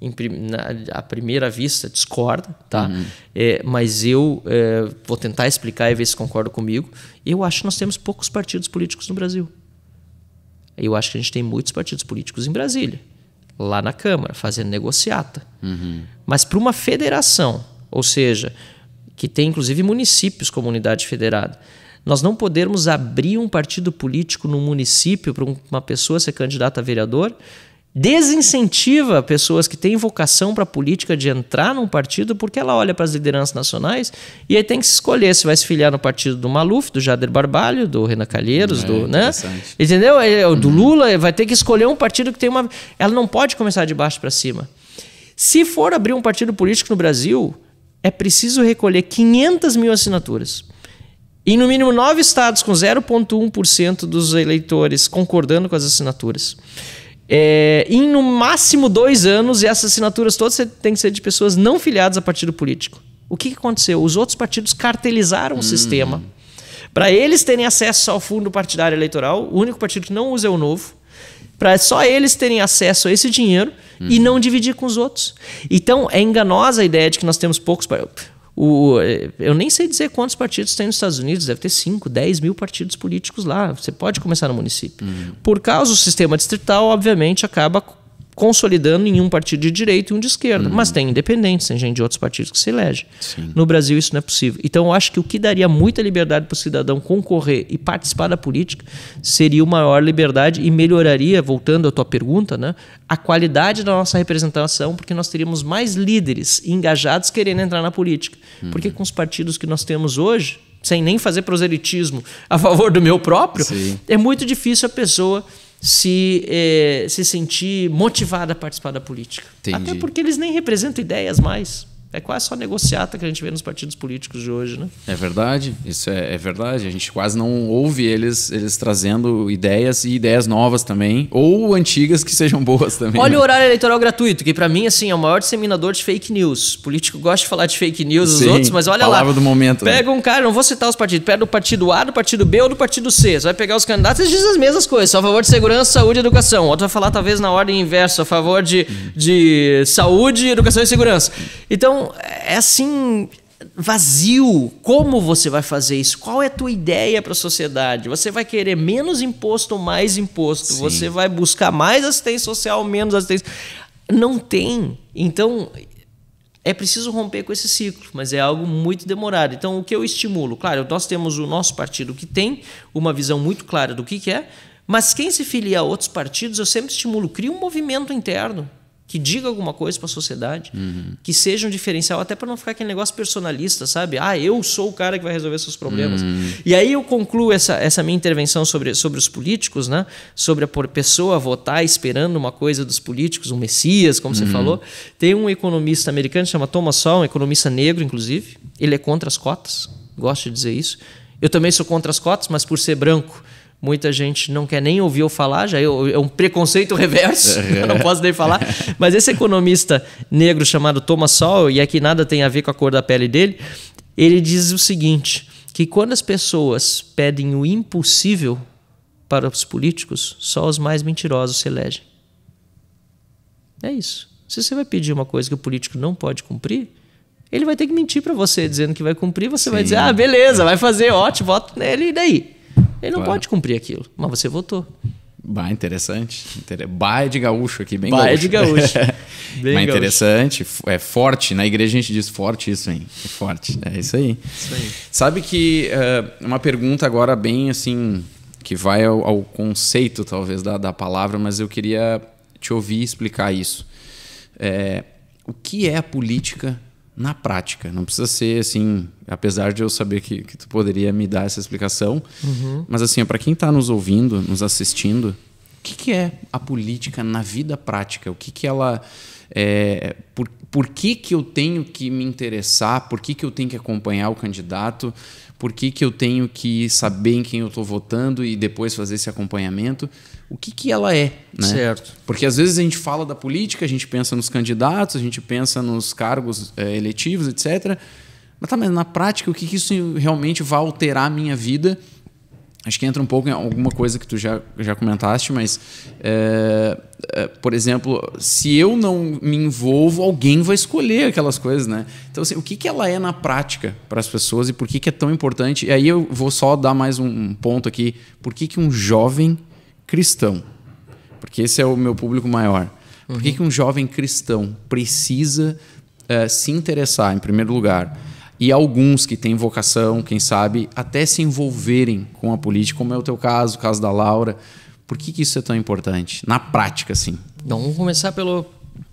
em, na, à primeira vista discorda, tá? Uhum. É, mas eu é, vou tentar explicar e ver se concorda comigo. Eu acho que nós temos poucos partidos políticos no Brasil. Eu acho que a gente tem muitos partidos políticos em Brasília, lá na Câmara, fazendo negociata. Uhum. Mas para uma federação, ou seja, que tem inclusive municípios como unidade federada, nós não podemos abrir um partido político no município para uma pessoa ser candidata a vereador, desincentiva pessoas que têm vocação para a política de entrar num partido porque ela olha para as lideranças nacionais e aí tem que escolher se vai se filiar no partido do Maluf, do Jader Barbalho, do Renan Calheiros, é, do, né? Entendeu? É, é, do uhum. Lula, é, vai ter que escolher um partido que tem uma ela não pode começar de baixo para cima. Se for abrir um partido político no Brasil, é preciso recolher 500 mil assinaturas e no mínimo nove estados com 0,1% dos eleitores concordando com as assinaturas. É, em no máximo dois anos, essas assinaturas todas têm que ser de pessoas não filiadas a partido político. O que, aconteceu? Os outros partidos cartelizaram hum. o uhum. sistema. Para eles terem acesso ao fundo partidário eleitoral, o único partido que não usa é o novo. Para só eles terem acesso a esse dinheiro hum. e uhum. não dividir com os outros. Então é enganosa a ideia de que nós temos poucos. O, eh, eu nem sei dizer quantos partidos tem nos Estados Unidos, deve ter 5, 10 mil partidos políticos lá. Você pode começar no município. Uhum. Por causa do sistema distrital, obviamente, acaba consolidando em um partido de direita e um de esquerda. Uhum. Mas tem independentes, tem gente de outros partidos que se elege. Sim. No Brasil isso não é possível. Então eu acho que o que daria muita liberdade para o cidadão concorrer e participar da política seria uma maior liberdade e melhoraria, voltando à tua pergunta, né, a qualidade da nossa representação, porque nós teríamos mais líderes engajados querendo entrar na política. Uhum. Porque com os partidos que nós temos hoje, sem nem fazer proselitismo a favor do meu próprio, Sim. é muito difícil a pessoa se, eh, se sentir motivada a participar da política. Entendi. Até porque eles nem representam ideias mais. É quase só negociata tá, que a gente vê nos partidos políticos de hoje, né? É verdade, isso é, é, verdade. A gente quase não ouve eles, eles trazendo ideias e ideias novas também, ou antigas que sejam boas também. Olha né? o horário eleitoral gratuito, que para mim assim é o maior disseminador de fake news. O político gosta de falar de fake news Sim, os outros, mas olha palavra lá. do momento. Né? Pega né? um cara, não vou citar os partidos, pega do partido A, do partido B ou do partido C. Você vai pegar os candidatos e diz as mesmas coisas, só a favor de segurança, saúde e educação. O outro vai falar talvez na ordem inversa, a favor de, de saúde, educação e segurança. Então então, é assim, vazio. Como você vai fazer isso? Qual é a tua ideia para a sociedade? Você vai querer menos imposto ou mais imposto? Sim. Você vai buscar mais assistência social, ou menos assistência? Não tem. Então, é preciso romper com esse ciclo, mas é algo muito demorado. Então, o que eu estimulo? Claro, nós temos o nosso partido que tem uma visão muito clara do que, que é, mas quem se filia a outros partidos, eu sempre estimulo, cria um movimento interno que diga alguma coisa para a sociedade, uhum. que seja um diferencial, até para não ficar aquele negócio personalista, sabe? Ah, eu sou o cara que vai resolver seus problemas. Uhum. E aí eu concluo essa, essa minha intervenção sobre, sobre os políticos, né? Sobre a pessoa votar esperando uma coisa dos políticos, um Messias, como uhum. você falou. Tem um economista americano chama Thomas Sowell, um economista negro, inclusive. Ele é contra as cotas, gosto de dizer isso. Eu também sou contra as cotas, mas por ser branco muita gente não quer nem ouvir eu falar, já é, é um preconceito *laughs* reverso, é. eu não posso nem falar. Mas esse economista negro chamado Thomas Sowell, e aqui nada tem a ver com a cor da pele dele, ele diz o seguinte: que quando as pessoas pedem o impossível para os políticos, só os mais mentirosos se elegem. É isso. Se você vai pedir uma coisa que o político não pode cumprir, ele vai ter que mentir para você dizendo que vai cumprir, você Sim. vai dizer: "Ah, beleza, vai fazer, ótimo, voto nele e daí?" Ele não claro. pode cumprir aquilo, mas você votou. Bah, interessante. Bah é de gaúcho aqui, bem bah gaúcho. é de gaúcho. *laughs* bem Mas interessante, gaúcho. é forte. Na igreja a gente diz forte isso, hein? É forte, é isso aí. Isso aí. Sabe que uh, uma pergunta agora bem assim, que vai ao, ao conceito talvez da, da, palavra, mas eu queria te ouvir explicar isso. É, o que é a política na prática. Não precisa ser assim, apesar de eu saber que, que tu poderia me dar essa explicação, uhum. mas assim, para quem está nos ouvindo, nos assistindo, o que, que, é a política na vida prática? O que, que ela. É, por, por que, que eu tenho que me interessar? Por que, que eu tenho que acompanhar o candidato? Por que, que eu tenho que saber em quem eu estou votando e depois fazer esse acompanhamento? o que, que ela é. Né? Certo. Porque às vezes a gente fala da política, a gente pensa nos candidatos, a gente pensa nos cargos é, eletivos, etc. Mas, tá, mas na prática, o que, que isso realmente vai alterar a minha vida? Acho que entra um pouco em alguma coisa que tu já, já comentaste, mas, é, é, por exemplo, se eu não me envolvo, alguém vai escolher aquelas coisas, né? Então, assim, o que, que ela é na prática para as pessoas e por que, que é tão importante? E aí eu vou só dar mais um, um ponto aqui. Por que, que um jovem cristão, porque esse é o meu público maior. Uhum. Por que, uhum. que um jovem cristão precisa uh, se interessar, em primeiro lugar? E alguns que têm vocação, quem sabe, até se envolverem com a política, como é o teu caso, o caso da Laura. Por que, que isso é tão importante? Na prática, sim. Então, vamos começar pelo,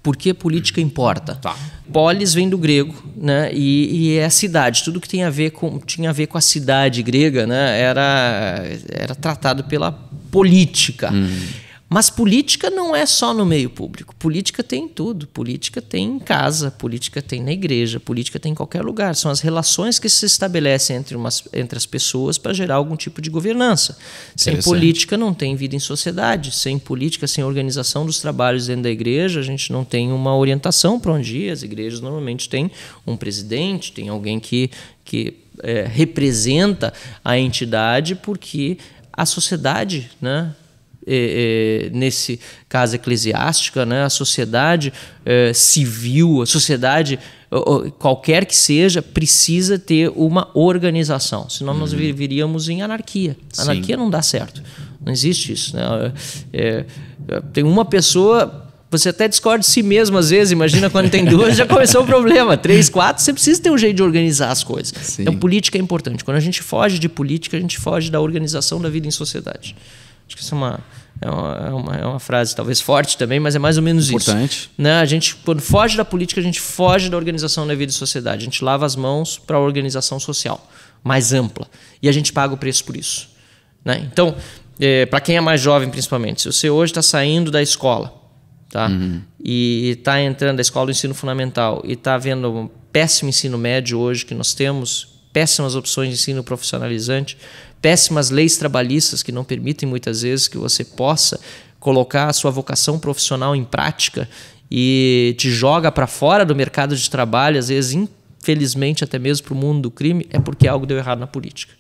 por que política importa. Tá. Polis vem do grego, né? E, e, é a cidade. Tudo que tem a ver com, tinha a ver com a cidade grega, né? Era, era tratado pela política. Uhum. Mas política não é só no meio público. Política tem em tudo. Política tem em casa, política tem na igreja, política tem em qualquer lugar. São as relações que se estabelecem entre, umas, entre as pessoas para gerar algum tipo de governança. Sem política não tem vida em sociedade. Sem política, sem organização dos trabalhos dentro da igreja, a gente não tem uma orientação para onde ir. As igrejas normalmente têm um presidente, tem alguém que, que é, representa a entidade, porque a sociedade, né? É, é, nesse caso eclesiástica, né, a sociedade é, civil, a sociedade qualquer que seja, precisa ter uma organização, senão uhum. nós viveríamos em anarquia. Sim. Anarquia não dá certo, não existe isso. Né? É, é, tem uma pessoa você até discorda de si mesmo às vezes. Imagina quando tem duas, já começou o problema. Três, quatro, você precisa ter um jeito de organizar as coisas. Sim. Então, política é importante. Quando a gente foge de política, a gente foge da organização da vida em sociedade. Acho que isso é uma, é uma, é uma, é uma frase talvez forte também, mas é mais ou menos Importante. isso. Né? A gente, quando foge da política, a gente foge da organização da vida em sociedade. A gente lava as mãos para a organização social mais ampla. E a gente paga o preço por isso. Né? Então, é, eh, para quem é mais jovem, principalmente, se você hoje está saindo da escola tá? Uhum. E está entrando a escola do ensino fundamental e está vendo um péssimo ensino médio hoje que nós temos, péssimas opções de ensino profissionalizante, péssimas leis trabalhistas que não permitem muitas vezes que você possa colocar a sua vocação profissional em prática e te joga para fora do mercado de trabalho, às vezes felizmente até mesmo para o mundo do crime, é porque algo deu errado na política.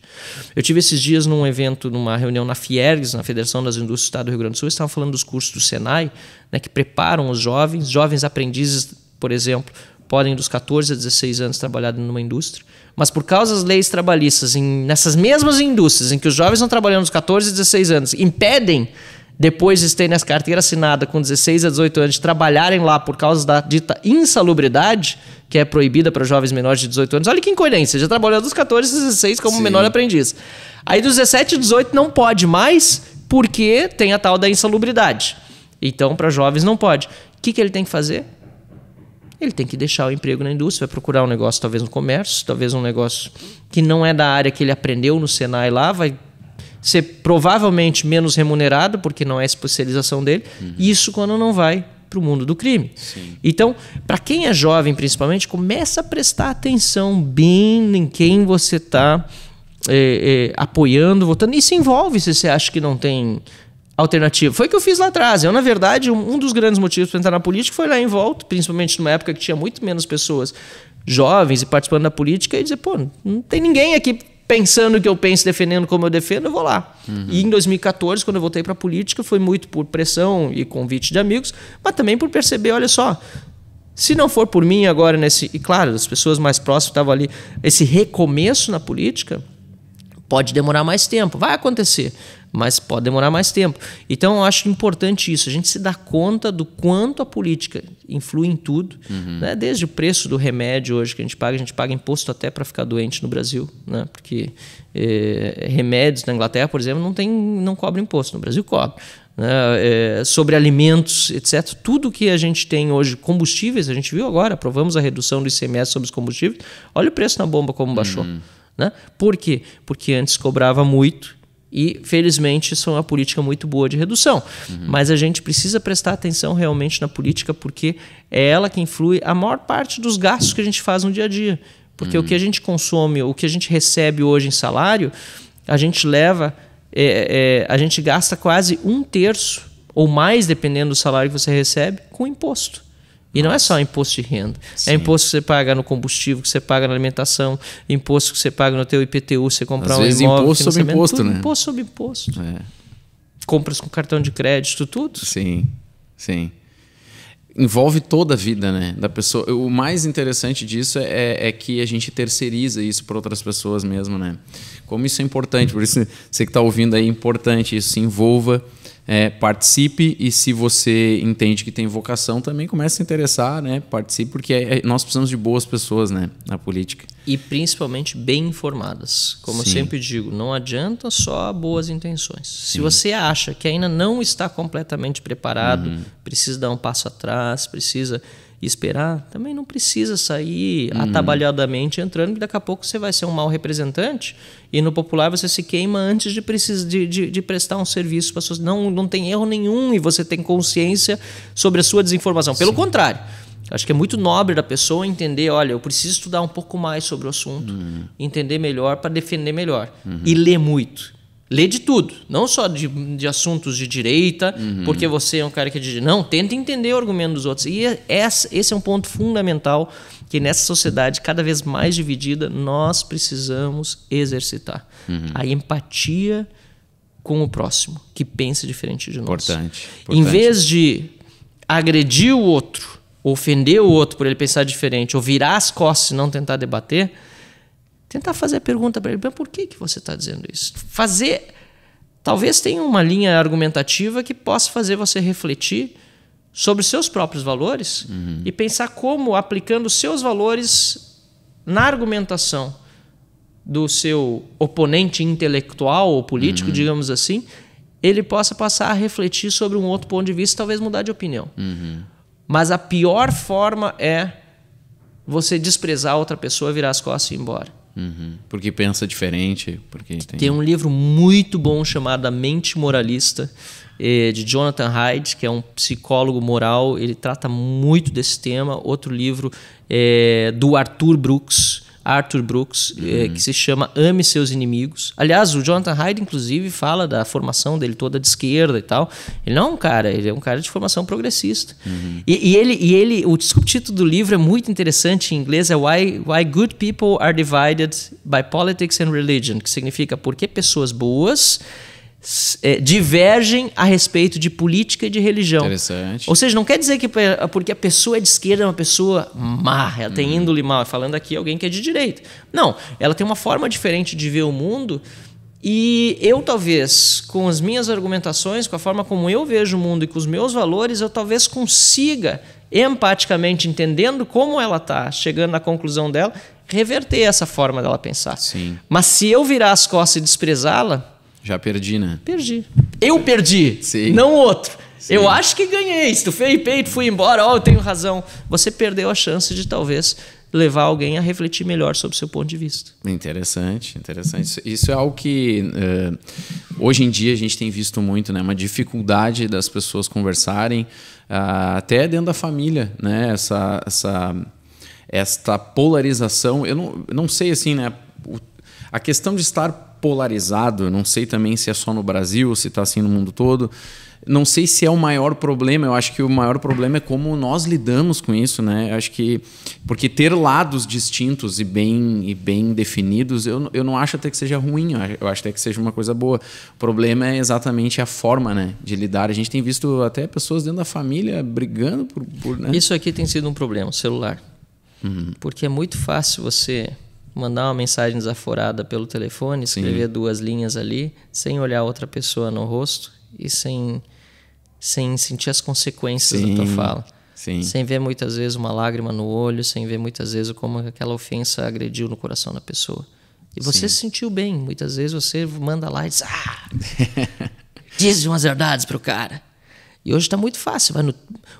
Eu tive esses dias num evento, numa reunião na Fiergs, na Federação das Indústrias do Estado do Rio Grande do Sul, estavam falando dos cursos do Senai, né, que preparam os jovens, jovens aprendizes, por exemplo, podem dos 14 a 16 anos trabalhar numa indústria, mas por causa das leis trabalhistas, em, nessas mesmas indústrias em que os jovens estão trabalhando dos 14 a 16 anos, impedem depois de terem as carteiras assinadas com 16 a 18 anos, trabalharem lá por causa da dita insalubridade, que é proibida para jovens menores de 18 anos. Olha que incoerência, já trabalhou dos 14 a 16 como Sim. menor aprendiz. Aí dos 17 a 18 não pode mais, porque tem a tal da insalubridade. Então, para jovens não pode. O que, que ele tem que fazer? Ele tem que deixar o emprego na indústria, vai procurar um negócio, talvez no comércio, talvez um negócio que não é da área que ele aprendeu no Senai lá, vai ser provavelmente menos remunerado, porque não é a especialização dele, uhum. isso quando não vai para o mundo do crime. Sim. Então, para quem é jovem, principalmente, começa a prestar atenção bem em quem você está é, é, apoiando, votando, e se envolve se você acha que não tem alternativa. Foi o que eu fiz lá atrás. Eu, na verdade, um, um dos grandes motivos para entrar na política foi lá em volta, principalmente numa época que tinha muito menos pessoas jovens e participando da política, e dizer, pô, não tem ninguém aqui pensando o que eu penso, defendendo como eu defendo, eu vou lá. Uhum. E em 2014, quando eu voltei para a política, foi muito por pressão e convite de amigos, mas também por perceber, olha só, se não for por mim agora nesse, e claro, as pessoas mais próximas estavam ali, esse recomeço na política, Pode demorar mais tempo, vai acontecer, mas pode demorar mais tempo. Então, eu acho importante isso, a gente se dá conta do quanto a política influi em tudo, uhum. né? desde o preço do remédio hoje que a gente paga, a gente paga imposto até para ficar doente no Brasil, né? porque eh, remédios na Inglaterra, por exemplo, não, tem, não cobra imposto, no Brasil cobre. Né, é, sobre alimentos, etc. Tudo que a gente tem hoje, combustíveis, a gente viu agora, aprovamos a redução do ICMS sobre os combustíveis. Olha o preço na bomba como baixou. Uhum. Né? Por quê? Porque antes cobrava muito e, felizmente, isso é uma política muito boa de redução. Uhum. Mas a gente precisa prestar atenção realmente na política, porque é ela que influi a maior parte dos gastos que a gente faz no dia a dia. Porque uhum. o que a uhum. gente consome, o que a gente recebe hoje em salário, a gente leva, é, é, a gente gasta quase um terço ou mais, dependendo do salário que você recebe, com imposto. E não é só imposto de renda. É sim. É imposto que você paga no combustível, que você paga na alimentação, imposto que você paga no teu IPTU, você comprar Às um vezes imóvel. Imposto sobre imposto, tudo, né? Imposto sobre imposto. É. Compras com cartão de crédito, tudo. Sim, sim. Envolve toda a vida, né? Da pessoa. O mais interessante disso é, é que a gente terceiriza isso para outras pessoas mesmo, né? Como isso é importante, por isso você que está ouvindo aí, é importante isso. Se envolva é, participe e se você entende que tem vocação também comece a se interessar, né? Participe porque é, é nós precisamos de boas pessoas, né, na política. E principalmente bem informadas. Como Sim. eu sempre digo, não adianta só boas intenções. Sim. Se você acha que ainda não está completamente preparado, uhum. precisa dar um passo atrás, precisa e esperar, também não precisa sair uhum. atabalhadamente entrando, que daqui a pouco você vai ser um mau representante e no popular você se queima antes de, precisa, de, de, de prestar um serviço para suas. Não, não tem erro nenhum e você tem consciência sobre a sua desinformação. Pelo Sim. contrário. Acho que é muito nobre da pessoa entender, olha, eu preciso estudar um pouco mais sobre o assunto, uhum. entender melhor para defender melhor. Uhum. E ler muito. Lê de tudo, não só de, de assuntos de direita, uhum. porque você é um cara que é de Não, tenta entender o argumento dos outros. E é, é, esse é um ponto fundamental que nessa sociedade cada vez mais dividida nós precisamos exercitar. Uhum. A empatia com o próximo, que pensa diferente de nós. Importante, importante. Em vez de agredir o outro, ofender o outro por ele pensar diferente, ou virar as costas e não tentar debater Tentar fazer a pergunta para ele, por que, que você está dizendo isso? Fazer. Talvez tenha uma linha argumentativa que possa fazer você refletir sobre seus próprios valores uhum. e pensar como, aplicando seus valores na argumentação do seu oponente intelectual ou político, uhum. digamos assim, ele possa passar a refletir sobre um outro ponto de vista e talvez mudar de opinião. Uhum. Mas a pior forma é você desprezar outra pessoa, virar as costas e ir embora. Uhum. Porque pensa diferente. porque tem... tem... um livro muito bom chamado A Mente Moralista, é, de Jonathan Hyde, que é um psicólogo moral. Ele trata muito desse tema. Outro livro é do Arthur Brooks, Arthur Brooks, eh, uhum. é, que se chama Ame Seus Inimigos. Aliás, o Jonathan Hyde, inclusive, fala da formação dele toda de esquerda e tal. Ele não é um cara, ele é um cara de formação progressista. Uhum. E, e, ele, e ele, o subtítulo do livro é muito interessante em inglês, é Why, Why Good People Are Divided by Politics and Religion, que significa por que pessoas boas é, divergem a respeito de política e de religião. Interessante. Ou seja, não quer dizer que é porque a pessoa é de esquerda é uma pessoa má, ela tem hum. índole mal, falando aqui alguém que é de direita. Não, ela tem uma forma diferente de ver o mundo e eu talvez, com as minhas argumentações, com a forma como eu vejo o mundo e com os meus valores, eu talvez consiga, empaticamente entendendo como ela está chegando na conclusão dela, reverter essa forma dela pensar. Sim. Mas se eu virar as costas e desprezá-la, já perdi, né? Perdi. Eu perdi, Sim. não outro. Sim. Eu acho que ganhei. Se tu fez peito, fui embora, ó, oh, eu tenho razão. Você perdeu a chance de talvez levar alguém a refletir melhor sobre o seu ponto de vista. Interessante, interessante. Isso, isso é algo que uh, hoje em dia a gente tem visto muito, né? Uma dificuldade das pessoas conversarem, uh, até dentro da família, né? Essa, essa, esta polarização. Eu não, não sei assim, né? O, a questão de estar polarizado. Não sei também se é só no Brasil, se está assim no mundo todo. Não sei se é o maior problema. Eu acho que o maior problema é como nós lidamos com isso, né? Eu acho que porque ter lados distintos e bem e bem definidos, eu, eu não acho até que seja ruim. Eu acho até que seja uma coisa boa. O problema é exatamente a forma, né, de lidar. A gente tem visto até pessoas dentro da família brigando por, por né? isso aqui tem sido um problema. O celular, uhum. porque é muito fácil você mandar uma mensagem desaforada pelo telefone, escrever Sim. duas linhas ali, sem olhar outra pessoa no rosto e sem, sem sentir as consequências Sim. da tua fala. Sim. Sem ver muitas vezes uma lágrima no olho, sem ver muitas vezes como aquela ofensa agrediu no coração da pessoa. E você se sentiu bem. Muitas vezes você manda lá e diz: Ah! *laughs* diz umas verdades pro cara. E hoje está muito fácil. Vai no,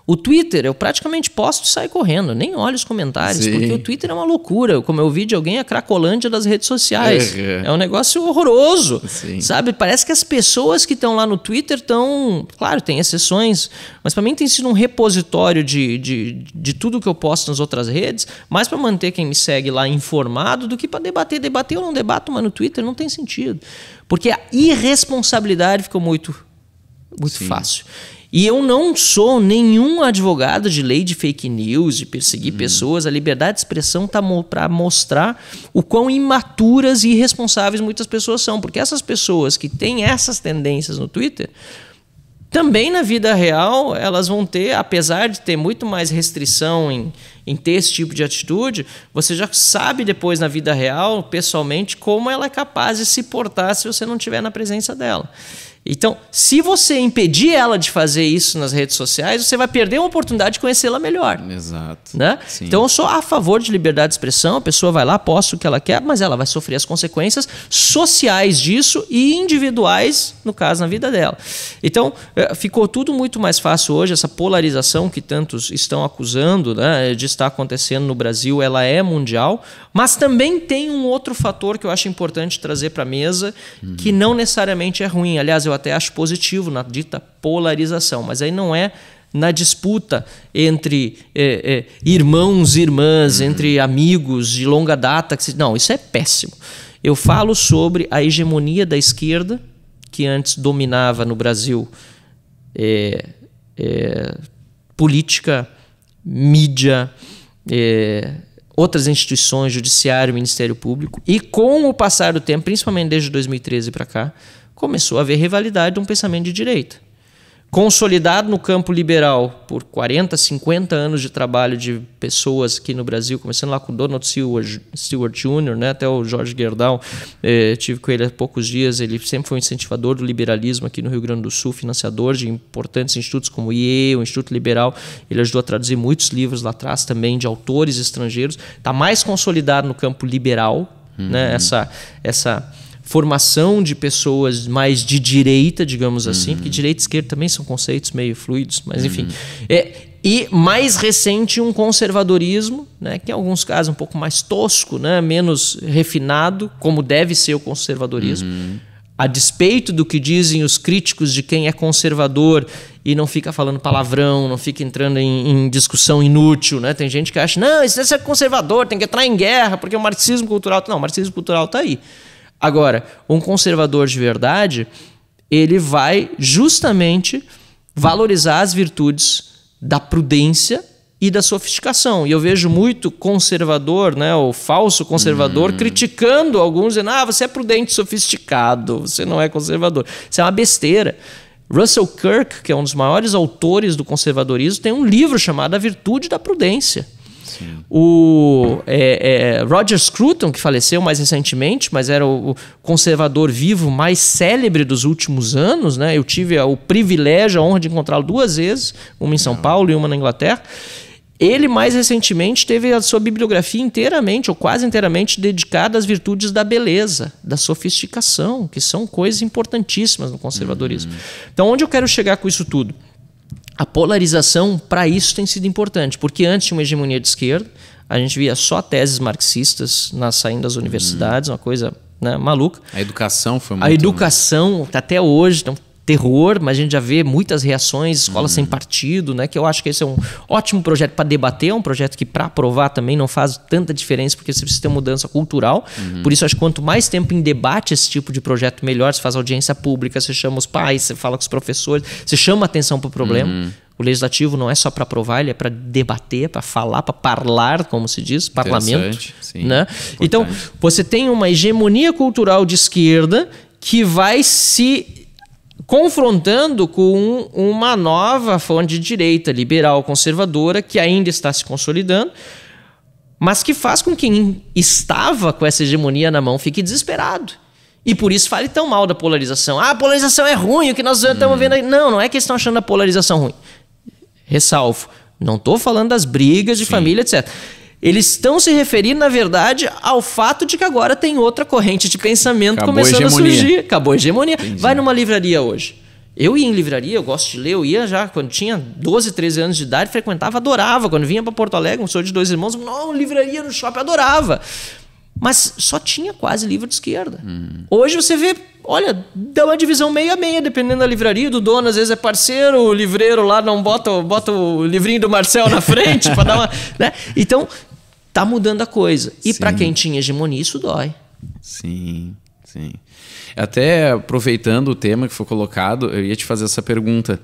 o Twitter, eu praticamente posto e saio correndo, nem olho os comentários, Sim. porque o Twitter é uma loucura. Como eu vi de alguém, é a cracolândia das redes sociais. É, é, é um negócio horroroso. Sim. Sabe? Parece que as pessoas que estão lá no Twitter estão. Claro, tem exceções, mas para mim tem sido um repositório de, de, de tudo que eu posto nas outras redes, mais para manter quem me segue lá informado do que para debater. Debater eu não debato, mas no Twitter não tem sentido. Porque a irresponsabilidade ficou muito, muito fácil. E eu não sou nenhum advogado de lei de fake news, de perseguir hum. pessoas. A liberdade de expressão está mo para mostrar o quão imaturas e irresponsáveis muitas pessoas são. Porque essas pessoas que têm essas tendências no Twitter, também na vida real, elas vão ter, apesar de ter muito mais restrição em, em ter esse tipo de atitude, você já sabe depois na vida real, pessoalmente, como ela é capaz de se portar se você não estiver na presença dela. Então, se você impedir ela de fazer isso nas redes sociais, você vai perder uma oportunidade de conhecê-la melhor. Exato. Né? Então, eu sou a favor de liberdade de expressão, a pessoa vai lá, posta o que ela quer, mas ela vai sofrer as consequências sociais disso e individuais, no caso, na vida dela. Então, eh, ficou tudo muito mais fácil hoje, essa polarização que tantos estão acusando né, de estar acontecendo no Brasil, ela é mundial, mas também tem um outro fator que eu acho importante trazer para a mesa, uhum. que não necessariamente é ruim. Aliás, eu até acho positivo na dita polarização, mas aí não é na disputa entre é, é, irmãos e irmãs, uhum. entre amigos de longa data. Que se... Não, isso é péssimo. Eu falo sobre a hegemonia da esquerda, que antes dominava no Brasil é, é política, mídia, é, outras instituições, judiciário, Ministério Público, e com o passar do tempo, principalmente desde 2013 para cá, começou a haver rivalidade de um pensamento de direita. Consolidado no campo liberal por 40, 50 anos de trabalho de pessoas aqui no Brasil, começando lá com o Donald Stewart, Stewart Jr., né, até o Jorge Gerdau, eh, tive com ele há poucos dias, ele sempre foi um incentivador do liberalismo aqui no Rio Grande do Sul, financiador de importantes institutos como o IE, o Instituto Liberal, ele ajudou a traduzir muitos livros lá atrás também de autores estrangeiros, está mais consolidado no campo liberal, né, uhum. né, essa... essa formação de pessoas mais de direita, digamos assim, porque uhum. direita e esquerda também são conceitos meio fluidos, mas enfim. Uhum. É, e mais recente um conservadorismo, né, que em alguns casos é um pouco mais tosco, né, menos refinado, como deve ser o conservadorismo. Uhum. A despeito do que dizem os críticos de quem é conservador e não fica falando palavrão, não fica entrando em, em, discussão inútil, né? Tem gente que acha, não, isso é ser conservador, tem que entrar em guerra, porque o marxismo cultural. Não, o marxismo cultural está aí. Agora, um conservador de verdade, ele vai justamente valorizar as virtudes da prudência e da sofisticação. E eu vejo muito conservador, né, o falso conservador, hum. criticando alguns, dizendo: ah, você é prudente, sofisticado, você não é conservador. Isso é uma besteira. Russell Kirk, que é um dos maiores autores do conservadorismo, tem um livro chamado A Virtude da Prudência. Sim. O é, é, Roger Scruton, que faleceu mais recentemente, mas era o, o conservador vivo mais célebre dos últimos anos, né? Eu tive o privilégio, a honra de encontrá-lo duas vezes, uma em São Não. Paulo e uma na Inglaterra. Ele, mais recentemente, teve a sua bibliografia inteiramente, ou quase inteiramente, dedicada às virtudes da beleza, da sofisticação, que são coisas importantíssimas no conservadorismo. Uhum. Então, onde eu quero chegar com isso tudo? a polarização para isso tem sido importante, porque antes de uma hegemonia de esquerda, a gente via só teses marxistas na, saindo das universidades, uhum. uma coisa né, maluca. A educação foi muito... A educação, né? até hoje, então terror, mas a gente já vê muitas reações, escola hum. sem uhum. partido, né? Que eu acho que esse é um ótimo projeto para debater, é um projeto que para aprovar também não faz tanta diferença, porque você precisa ter mudança cultural. Hum. Por isso, acho que quanto mais tempo em debate esse tipo de projeto, melhor. Você faz audiência pública, você chama os pais, você fala com os professores, você chama atenção para o problema. Hum. O legislativo não é só para aprovar, ele é para debater, para falar, para parlar, como se diz, parlamento. Sim, né? Então, você tem uma hegemonia cultural de esquerda que vai se confrontando com uma nova fonte de direita liberal conservadora que ainda está se consolidando, mas que faz com que quem estava com essa hegemonia na mão fique desesperado. E por isso fale tão mal da polarização. Ah, a polarização é ruim, o que nós estamos hum. vendo aí. Não, não é que eles estão achando a polarização ruim. Ressalvo. Não estou falando das brigas de Sim. família, etc. Eles estão se referindo, na verdade, ao fato de que agora tem outra corrente de pensamento Acabou começando a, a, surgir. Acabou a hegemonia. Entendi. Vai numa livraria hoje. Eu ia em livraria, eu gosto de ler, eu ia já quando tinha 12, 13 anos de idade, frequentava, adorava. Quando vinha para Porto Alegre, um senhor de dois irmãos, não, livraria no shopping, adorava. Mas só tinha quase livro de esquerda. Hum. Hoje você vê, olha, dá uma divisão meia a meia, dependendo da livraria. Do dono, às vezes, é parceiro, o livreiro lá não bota, bota o livrinho do Marcel na frente para dar uma. *laughs* Né? Então, tá mudando a coisa. E para quem tinha hegemonia, isso dói. Sim, sim. Até aproveitando o tema que foi colocado, eu ia te fazer essa pergunta.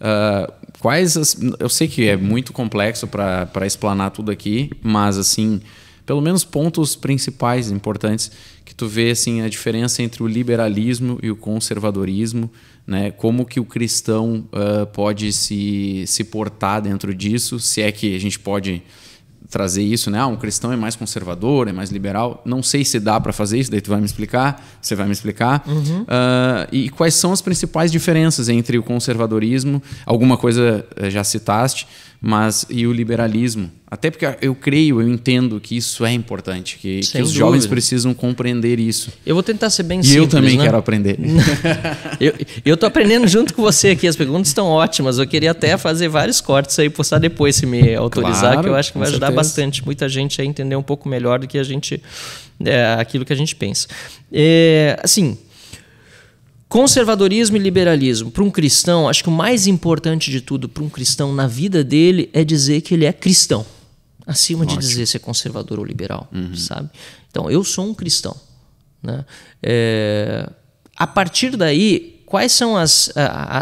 Uh, quais as, eu sei que é muito complexo para explanar tudo aqui, mas assim, pelo menos pontos principais importantes que tu vê assim a diferença entre o liberalismo e o conservadorismo, né? Como que o cristão uh, pode se se portar dentro disso, se é que a gente pode trazer isso, né? Ah, um cristão é mais conservador, é mais liberal. Não sei se dá para fazer isso, daí tu vai me explicar, você vai me explicar. Uhum. Uh, e quais são as principais diferenças entre o conservadorismo, alguma coisa eh, já citaste, mas e o liberalismo. Até porque eu creio, eu entendo que isso é importante, que, que os jovens precisam compreender isso. Eu vou tentar ser bem e simples. E eu também né? quero aprender. *laughs* eu estou aprendendo junto com você aqui, as perguntas estão ótimas. Eu queria até fazer vários cortes aí, postar depois, se me autorizar, claro, que eu acho que vai ajudar certeza. bastante muita gente a entender um pouco melhor do que a gente. É, aquilo que a gente pensa. É, assim, Conservadorismo e liberalismo. Para um cristão, acho que o mais importante de tudo para um cristão na vida dele é dizer que ele é cristão. Acima Ótimo. de dizer se é conservador ou liberal, uhum. sabe? Então, eu sou um cristão. Né? É... A partir daí, quais são as,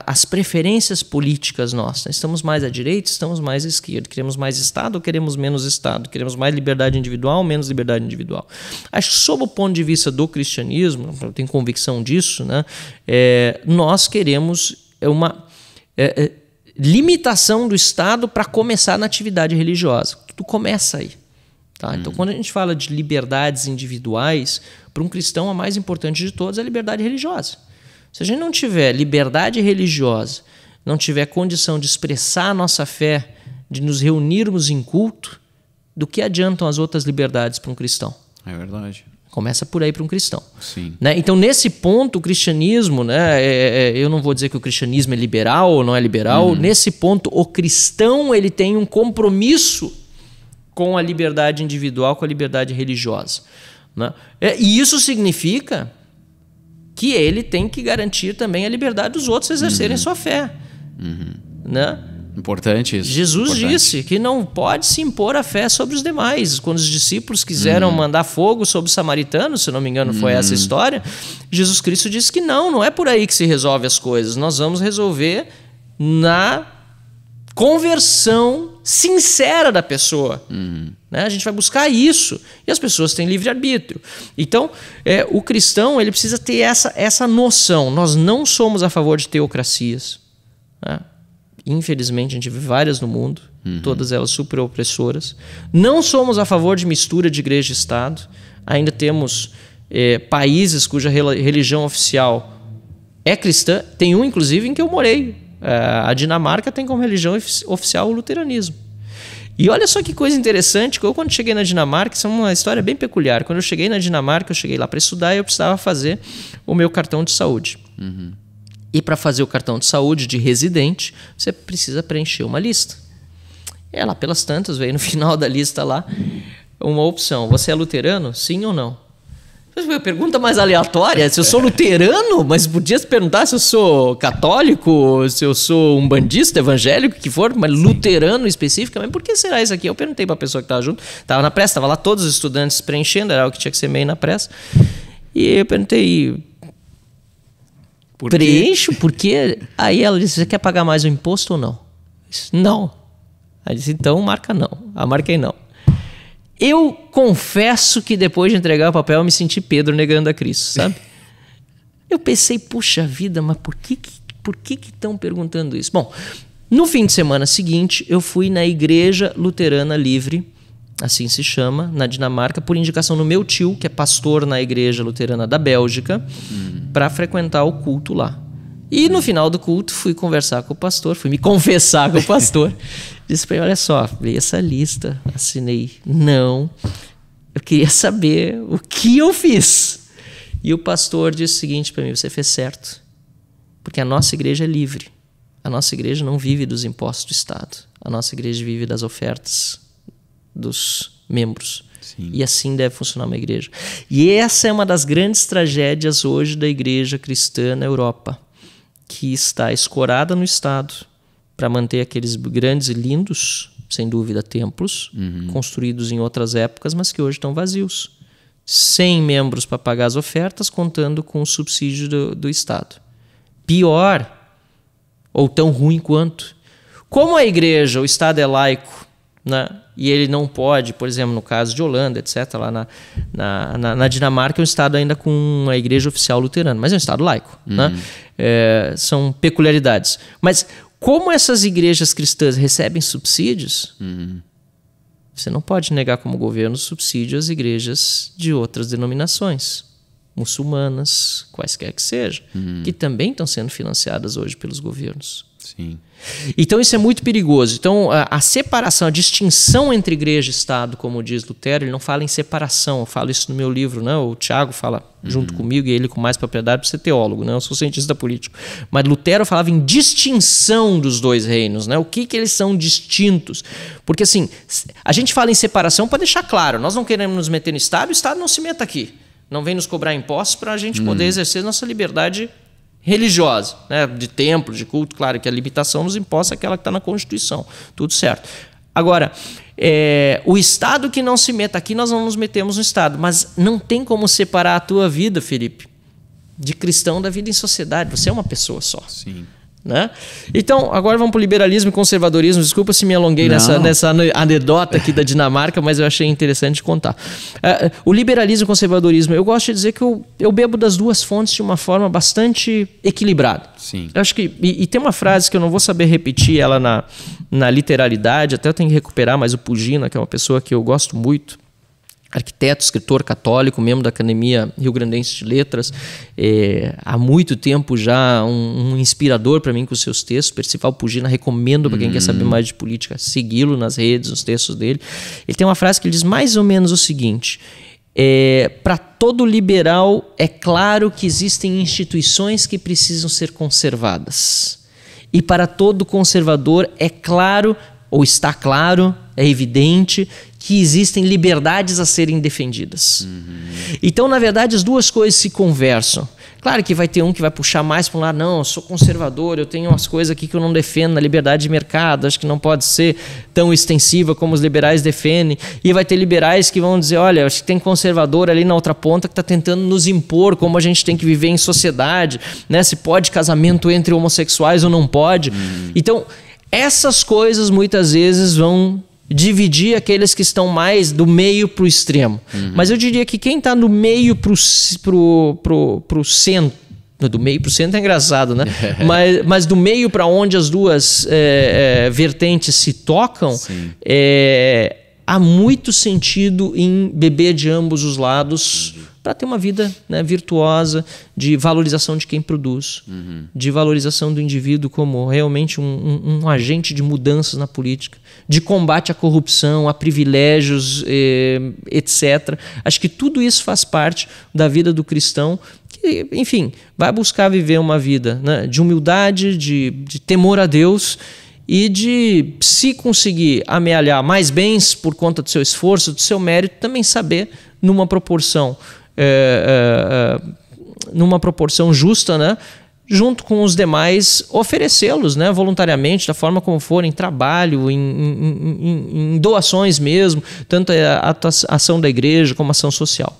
as preferências políticas nossas. Estamos mais à direita, estamos mais à esquerda. Queremos mais Estado ou queremos menos Estado? Queremos mais liberdade individual ou menos liberdade individual? Acho que, sob o ponto de vista do cristianismo, eu tenho convicção disso, né, é, nós queremos é, uma. É, é, limitação do Estado para começar na atividade religiosa. Tudo começa aí. Tá? Então, hum. Então, quando a gente fala de liberdades individuais, para um cristão a mais importante de todas é a liberdade religiosa. Se a gente não tiver liberdade religiosa, não tiver condição de expressar a nossa fé, de nos reunirmos em culto, do que adiantam as outras liberdades para um cristão? É verdade. Começa por aí para um cristão. Sim. Né? Então, nesse ponto, o cristianismo, né, é, é, é eu não vou dizer que o cristianismo é liberal ou não é liberal, uhum. nesse ponto, o cristão ele tem um compromisso com a liberdade individual, com a liberdade religiosa. Né? É, e isso significa que ele tem que garantir também a liberdade dos outros exercerem uhum. sua fé. Uhum. Né? Importante isso. Jesus Importante. disse que não pode se impor a fé sobre os demais. Quando os discípulos quiseram uhum. mandar fogo sobre os samaritanos, se não me engano, foi uhum. essa história. Jesus Cristo disse que não, não é por aí que se resolve as coisas. Nós vamos resolver na conversão sincera da pessoa. Uhum. Né? A gente vai buscar isso. E as pessoas têm livre-arbítrio. Então, é, o cristão ele precisa ter essa, essa noção. Nós não somos a favor de teocracias. Né? Infelizmente, a gente vê várias no mundo, uhum. todas elas super opressoras. Não somos a favor de mistura de igreja e Estado. Ainda temos é, países cuja religião oficial é cristã. Tem um, inclusive, em que eu morei, eh, a Dinamarca tem como religião oficial o luteranismo. E olha só que coisa interessante, eu quando cheguei na Dinamarca, isso é uma história bem peculiar. Quando eu cheguei na Dinamarca, eu cheguei lá para estudar e eu precisava fazer o meu cartão de saúde. Uhum. E para fazer o cartão de saúde de residente, você precisa preencher uma lista. E lá pelas tantas, veio no *laughs* final da lista lá uma opção. Você é luterano? Sim ou não? Pergunta mais aleatória. Se eu sou luterano, mas podia se perguntar se eu sou católico, se eu sou um bandista, evangélico, que for, mas luterano especificamente. Por que será isso aqui? Eu perguntei para a pessoa que estava junto. Estava na pressa, estava lá todos os estudantes preenchendo, era o que tinha que ser meio na pressa. E eu perguntei. Por preencho? Porque. Aí ela disse: Você quer pagar mais o imposto ou não? Eu disse, não. Aí disse: Então marca não. Ah, marquei não. Eu confesso que depois de entregar o papel eu me senti Pedro negando a Cristo, sabe? *laughs* eu pensei, puxa vida, mas por que por que estão perguntando isso? Bom, no fim de semana seguinte, eu fui na Igreja Luterana Livre, assim se chama, na Dinamarca, por indicação do meu tio, que é pastor na Igreja Luterana da Bélgica, hum. para frequentar o culto lá. E no final do culto, fui conversar com o pastor, fui me *laughs* confessar com o pastor. *laughs* Disse para ele: olha só, veio essa lista, assinei. Não, eu queria saber o que eu fiz. E o pastor disse o seguinte para mim: você fez certo, porque a nossa igreja é livre. A nossa igreja não vive dos impostos do Estado. A nossa igreja vive das ofertas dos membros. Sim. E assim deve funcionar uma igreja. E essa é uma das grandes tragédias hoje da igreja cristã na Europa, que está escorada no Estado, para manter aqueles grandes e lindos, sem dúvida, templos uhum. construídos em outras épocas, mas que hoje estão vazios. Sem membros para pagar as ofertas, contando com o subsídio do, do Estado. Pior, ou tão ruim quanto. Como a igreja, o Estado é laico, né? e ele não pode, por exemplo, no caso de Holanda, etc., lá na, na, na, na Dinamarca, é um Estado ainda com uma igreja oficial luterana, mas é um Estado laico. Né. Uhum. Né? É, são peculiaridades. Mas como essas igrejas cristãs recebem subsídios, uhum. você não pode negar como governo subsídio às igrejas de outras denominações, muçulmanas, quaisquer que seja, uhum. que também estão sendo financiadas hoje pelos governos. Sim. Então isso é muito perigoso. Então a, a, separação, a distinção entre igreja e Estado, como diz Lutero, ele não fala em separação. Eu falo isso no meu livro, né? O Tiago fala uhum. junto comigo e ele com mais propriedade para ser é teólogo, né? Eu sou cientista político. Mas Lutero falava em distinção dos dois reinos, né? O que que eles são distintos? Porque assim, a gente fala em separação para deixar claro, nós não queremos nos meter no Estado, o Estado não se meta aqui. Não vem nos cobrar impostos para a gente uhum. poder exercer nossa liberdade religiosa, né? de templo, de culto, claro que a limitação nos imposta é aquela que está na Constituição, tudo certo. Agora, é, o Estado que não se meta aqui, nós não nos metemos no Estado, mas não tem como separar a tua vida, Felipe, de cristão da vida em sociedade. Você é uma pessoa só. Sim. Né? Então, agora vamos para o liberalismo e conservadorismo. Desculpa se me alonguei nessa, nessa anedota aqui da Dinamarca, mas eu achei interessante contar. Uh, o liberalismo e o conservadorismo, eu gosto de dizer que eu, eu bebo das duas fontes de uma forma bastante equilibrada. Sim. Eu acho que, e, e, tem uma frase que eu não vou saber repetir ela na, na literalidade, até eu tenho que recuperar, mas o Pugina, que é uma pessoa que eu gosto muito, arquiteto, escritor católico, membro da Academia Rio Grandense de Letras, é, há muito tempo já um, um inspirador para mim com os seus textos. Percival Pugina, recomendo para quem hum. quer saber hum. mais de política, segui-lo nas redes, nos textos dele. Ele tem uma frase que ele diz mais ou menos o seguinte. É, para todo liberal, é claro que existem instituições que precisam ser conservadas. E para todo conservador, é claro, ou está claro, é evidente, que existem liberdades a serem defendidas. Uhum. Então, na verdade, as duas coisas se conversam. Claro que vai ter um que vai puxar mais para um lado, não, eu sou conservador, eu tenho umas coisas aqui que eu não defendo na liberdade de mercado, acho que não pode ser tão extensiva como os liberais defendem. E vai ter liberais que vão dizer, olha, acho que tem conservador ali na outra ponta que está tentando nos impor como a gente tem que viver em sociedade, né? Se pode casamento entre homossexuais ou não pode. Então, essas coisas muitas vezes vão dividir aqueles que estão mais do meio para o extremo. Uhum. Mas eu diria que quem está do meio para o centro, do meio para o centro é engraçado, né? *laughs* mas, mas do meio para onde as duas é, é, vertentes se tocam, é, há muito sentido em beber de ambos os lados. Uhum para ter uma vida né, virtuosa de valorização de quem produz, uhum. de valorização do indivíduo como realmente um, um, um, agente de mudanças na política, de combate à corrupção, a privilégios, eh, etc. Acho que tudo isso faz parte da vida do cristão que, enfim, vai buscar viver uma vida né, de humildade, de, de temor a Deus e de, se conseguir amealhar mais bens por conta do seu esforço, do seu mérito, também saber, numa proporção é, é, é, numa proporção justa, né? junto com os demais, oferecê-los né, voluntariamente, da forma como for, em trabalho, em, em, em, em doações mesmo, tanto é a ação da igreja como a ação social.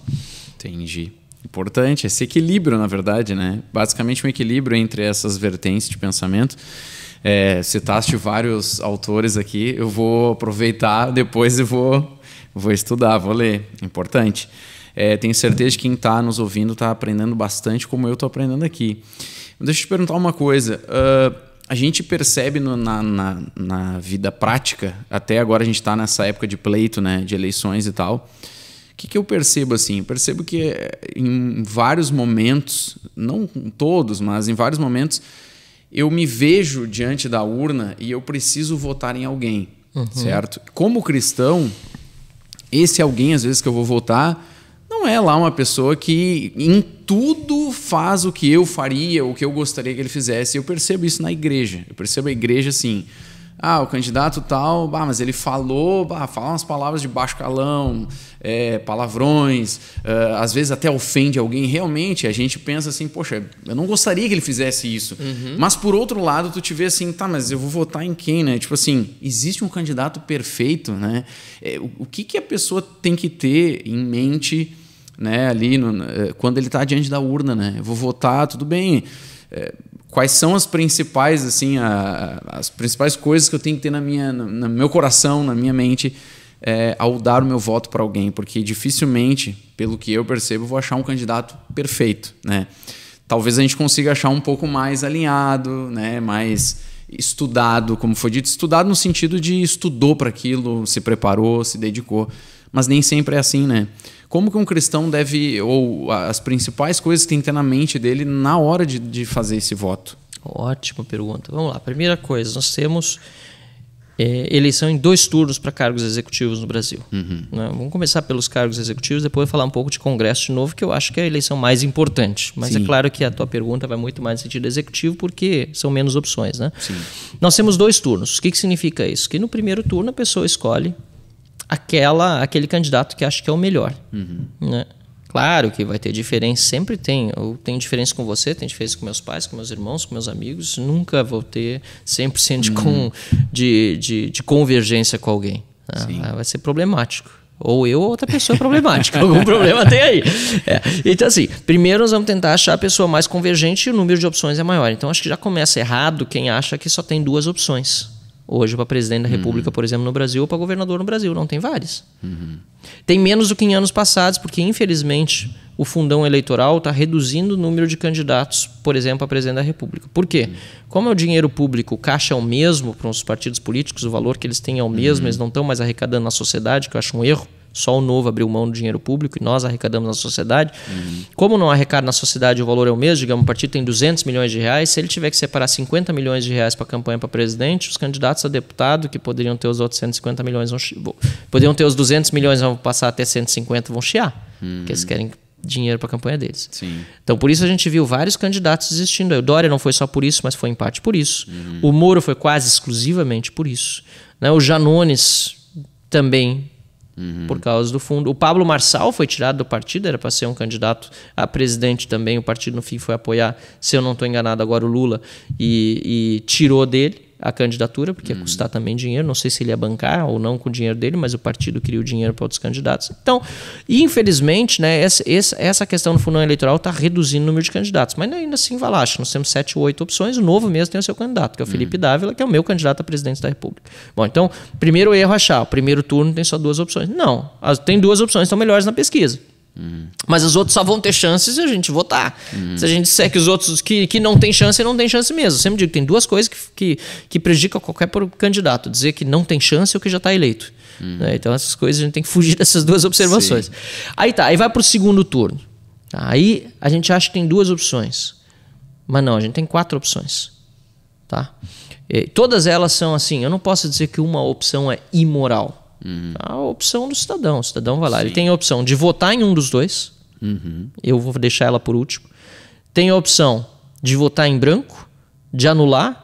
Entendi. Importante esse equilíbrio, na verdade, né? Basicamente um equilíbrio entre essas vertentes de pensamento. É, citaste vários autores aqui, eu vou aproveitar depois e vou, vou estudar, vou ler. Importante. É, tenho certeza de quem está nos ouvindo está aprendendo bastante, como eu estou aprendendo aqui. Deixa eu te perguntar uma coisa. Uh, a gente percebe no, na, na, na, vida prática, até agora a gente está nessa época de pleito, né, de eleições e tal. O que, que eu percebo assim? Eu percebo que eh, em vários momentos, não todos, mas em vários momentos, eu me vejo diante da urna e eu preciso votar em alguém, uhum. certo? Como cristão, esse alguém, às vezes, que eu vou votar não é lá uma pessoa que em tudo faz o que eu faria, o que eu gostaria que ele fizesse. Eu percebo isso na igreja. Eu percebo a igreja assim. Ah, o candidato tal, bah, mas ele falou, bah, fala umas palavras de baixo calão, é, palavrões, uh, às vezes até ofende alguém. Realmente, a gente pensa assim, poxa, eu não gostaria que ele fizesse isso. Uhum. Mas por outro lado, tu te vê assim, tá, mas eu vou votar em quem, né? Tipo assim, existe um candidato perfeito, né? É, o, o que, que a pessoa tem que ter em mente né? Ali no, eh, quando ele está diante da urna, né? Eu vou votar, tudo bem. Eh, quais são as principais, assim, a, as principais coisas que eu tenho que ter na minha, no meu coração, na minha mente, é, ao dar o meu voto para alguém? Porque dificilmente, pelo que eu percebo, eu vou achar um candidato perfeito, né? Talvez a gente consiga achar um pouco mais alinhado, né? Mais estudado, como foi dito, estudado no sentido de estudou para aquilo, se preparou, se dedicou, mas nem sempre é assim, né? como que um cristão deve, ou as principais coisas que tem que ter na mente dele na hora de, de fazer esse voto? Ótima pergunta. Vamos lá. Primeira coisa, nós temos é, eleição em dois turnos para cargos executivos no Brasil. Uhum. Né? Vamos começar pelos cargos executivos, depois falar um pouco de Congresso de novo, que eu acho que é a eleição mais importante. Mas é Sim. é claro que a tua pergunta vai muito mais no sentido executivo, porque são menos opções. Né? Sim. Nós temos dois turnos. O que, que significa isso? Que no primeiro turno a pessoa escolhe aquela aquele candidato que acha que é o melhor. Uhum. Né? Claro que vai ter diferença, sempre tem. Eu tenho diferença com você, tenho diferença com meus pais, com meus irmãos, com meus amigos. Nunca vou ter 100% de, uhum. com, de, de, de convergência com alguém. Né? Ah, vai ser problemático. Ou eu ou outra pessoa problemática. *laughs* Algum *laughs* problema tem aí. É. Então, assim, primeiro nós vamos tentar achar a pessoa mais convergente e o número de opções é maior. Então, acho que já começa errado quem acha que só tem duas opções. Hoje, para presidente da República, uhum. por exemplo, no Brasil, ou para governador no Brasil, não tem várias. Uhum. Tem menos do que em anos passados, porque, infelizmente, o fundão eleitoral está reduzindo o número de candidatos, por exemplo, a presidente da República. Por quê? Uhum. Como é o dinheiro público, o caixa é o mesmo para os partidos políticos, o valor que eles têm é o mesmo, uhum. eles não estão mais arrecadando na sociedade, que eu acho um erro. Só o novo abriu mão do dinheiro público e nós arrecadamos na sociedade. Uhum. Como não arrecada na sociedade o valor é o mesmo, digamos, o partido tem 200 milhões de reais, se ele tiver que separar 50 milhões de reais para campanha para presidente, os candidatos a deputado, que poderiam ter os outros 150 milhões, vão, poderiam ter os 200 milhões, vão passar até 150, vão chiar, uhum. porque eles querem dinheiro para a campanha deles. Sim. Então, por isso a gente viu vários candidatos existindo. O Dória não foi só por isso, mas foi em parte por isso. Uhum. O Moro foi quase exclusivamente por isso. Né? O Janones também Uhum. Por causa do fundo. O Pablo Marçal foi tirado do partido, era para ser um candidato a presidente também. O partido, no fim, foi apoiar, se eu não estou enganado, agora o Lula e, e tirou dele a candidatura, porque ia custar uhum. também dinheiro. Não sei se ele ia bancar ou não com o dinheiro dele, mas o partido queria o dinheiro para outros candidatos. Então, infelizmente, né, essa, essa questão do fundão eleitoral está reduzindo o número de candidatos. Mas ainda assim, vai lá, acho que nós temos sete ou oito opções. O novo mesmo tem o seu candidato, que é o Felipe uhum. Dávila, que é o meu candidato a presidente da República. Bom, então, primeiro erro achar. O primeiro turno tem só duas opções. Não, tem duas opções, estão melhores na pesquisa. Mas os outros só vão ter chance se a gente votar. Uhum. Se a gente disser que os outros que, que não tem chance, não tem chance mesmo. Eu sempre digo que tem duas coisas que, que, que prejudicam qualquer candidato: dizer que não tem chance é ou que já está eleito. Uhum. Né? Então, essas coisas a gente tem que fugir *laughs* dessas duas observações. Sim. Aí tá, aí vai para o segundo turno. Tá, aí a gente acha que tem duas opções. Mas não, a gente tem quatro opções. Tá? E todas elas são assim. Eu não posso dizer que uma opção é imoral. Uhum. A opção do cidadão. O cidadão vai lá. Sim. Ele tem a opção de votar em um dos dois. Uhum. Eu vou deixar ela por último. Tem a opção de votar em branco, de anular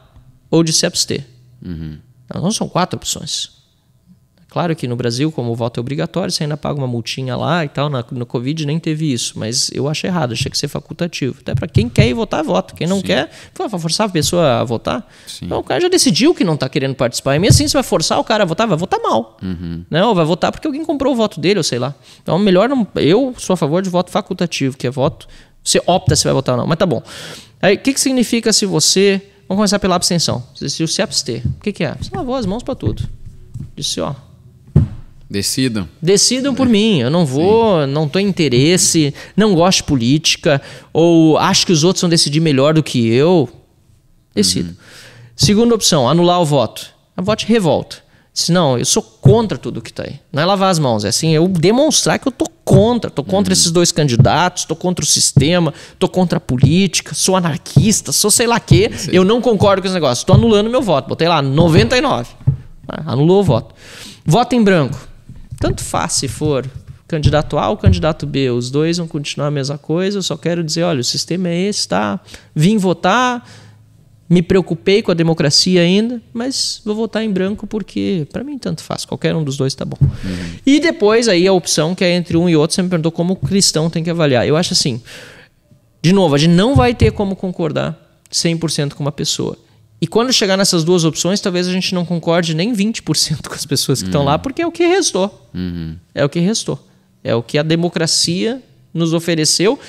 ou de se abster. Uhum. Então são quatro opções. Claro que no Brasil, como o voto é obrigatório, você ainda paga uma multinha lá e tal. Na, no Covid nem teve isso, mas eu achei errado, achei que ser facultativo. Até para quem quer ir votar, voto, Quem não Sim. quer, vai forçar a pessoa a votar. Sim. Então o cara já decidiu que não está querendo participar. E mesmo assim, você vai forçar o cara a votar, vai votar mal. Uhum. Né? Ou vai votar porque alguém comprou o voto dele, ou sei lá. Então, melhor não. Eu sou a favor de voto facultativo, que é voto. Você opta se vai votar ou não, mas tá bom. Aí, o que, que significa se você. Vamos começar pela abstenção. Você decidiu se abster. O que, que é? Você lavou as mãos para tudo. Disse, ó, Decidam. Decidam por é. mim. Eu não vou, Sim. não tenho interesse, não gosto de política, ou acho que os outros vão decidir melhor do que eu. Decido. Uhum. Segunda opção, anular o voto. A voto revolta. Disse, não, eu sou contra tudo que está aí. Não é lavar as mãos, é assim, eu demonstrar que eu estou contra. estou contra uhum. esses dois candidatos, estou contra o sistema, estou contra a política, sou anarquista, sou sei lá quê. Sim. Eu não concordo com esse negócio. estou anulando meu voto. Botei lá 99. Ah, anulou o voto. Voto em branco tanto faz se for candidato A ou candidato B, os dois vão continuar a mesma coisa, eu só quero dizer, olha, o sistema é esse, tá? Vim votar, me preocupei com a democracia ainda, mas vou votar em branco porque para mim tanto faz, qualquer um dos dois tá bom. Uhum. E depois aí a opção que é entre um e outro, você me perguntou como o cristão tem que avaliar. Eu acho assim, de novo, a gente não vai ter como concordar 100% com uma pessoa. E quando chegar nessas duas opções, talvez a gente não concorde nem 20% com as pessoas que uhum. estão lá, uhum. porque é o que restou. Uhum. É o que restou. É o que a democracia nos ofereceu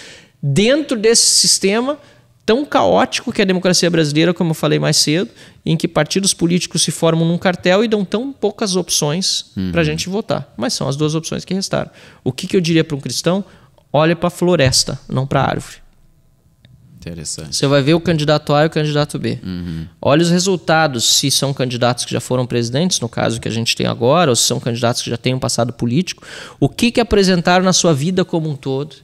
dentro desse sistema tão caótico que é a democracia brasileira, como eu falei mais cedo, em que partidos políticos se formam num cartel e dão tão poucas opções uhum. para a gente votar. Mas são as duas opções que restaram. O que, que eu diria para um cristão? Olha para a floresta, não para a árvore. Interessante. Você vai ver o candidato A e o candidato B. Uhum. Olha os resultados, se são candidatos que já foram presidentes, no caso que a gente tem agora, ou se são candidatos que já têm um passado político. O que, que apresentaram na sua vida como um todo,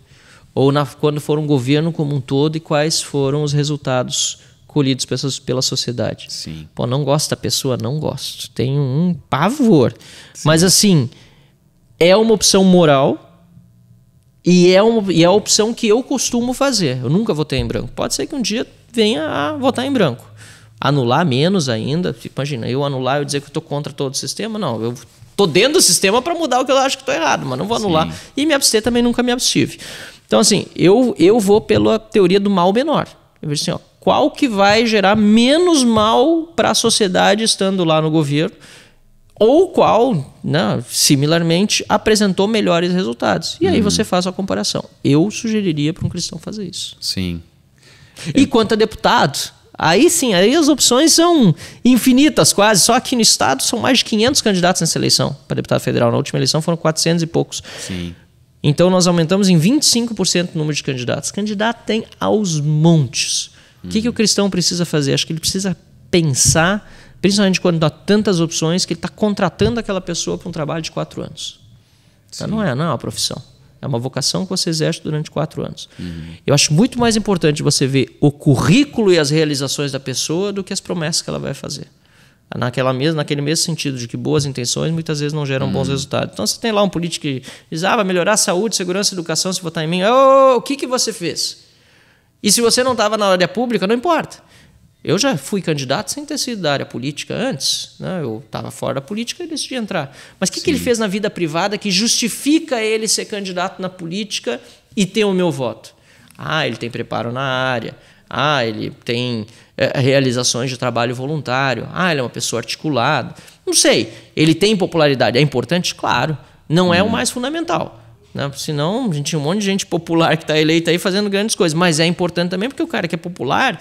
ou na, quando foram governo como um todo, e quais foram os resultados colhidos pela sociedade. Sim. Pô, não gosto da pessoa? Não gosto. Tenho um pavor. Sim. Mas assim, é uma opção moral e é, um, e é a opção que eu costumo fazer. Eu nunca votei em branco. Pode ser que um dia venha a votar em branco. Anular menos ainda. Tipo, imagina, eu anular e dizer que eu estou contra todo o sistema. Não, eu estou dentro do sistema para mudar o que eu acho que estou errado, mas não vou anular. Sim. E me abster também nunca me abstive. Então, assim, eu, eu vou pela teoria do mal menor. Eu vejo assim, ó, qual que vai gerar menos mal para a sociedade estando lá no governo ou qual, né, similarmente, apresentou melhores resultados. E aí uhum. você faz a comparação. Eu sugeriria para um cristão fazer isso. Sim. E quanto a deputado, aí sim, aí as opções são infinitas quase. Só que no estado são mais de 500 candidatos nessa eleição para deputado federal. Na última eleição foram 400 e poucos. Sim. Então nós aumentamos em 25% o número de candidatos. Candidato tem aos montes. Uhum. O que, uhum. que o cristão precisa fazer? Acho que ele precisa pensar Principalmente quando dá tantas opções que ele está contratando aquela pessoa para um trabalho de quatro anos. Então, não, é, não é uma profissão. É uma vocação que você exerce durante quatro anos. Uhum. Eu acho muito mais importante você ver o currículo e as realizações da pessoa do que as promessas que ela vai fazer. Naquela mesma, naquele mesmo sentido de que boas intenções muitas vezes não geram uhum. bons resultados. Então você tem lá um político que diz: ah, vai melhorar a saúde, segurança educação se votar em mim. Oh, o que, que você fez? E se você não estava na área pública, não importa. Eu já fui candidato sem ter sido da área política antes, né? eu estava fora da política e decidi entrar. Mas o que, que, ele fez na vida privada que justifica ele ser candidato na política e ter o meu voto? Ah, ele tem preparo na área, ah, ele tem é, realizações de trabalho voluntário, ah, ele é uma pessoa articulada. Não sei, ele tem popularidade, é importante? Claro, não hum. é o uhum. mais fundamental. Né? Senão, a gente tem um monte de gente popular que está eleita aí fazendo grandes coisas. Mas é importante também porque o cara que é popular,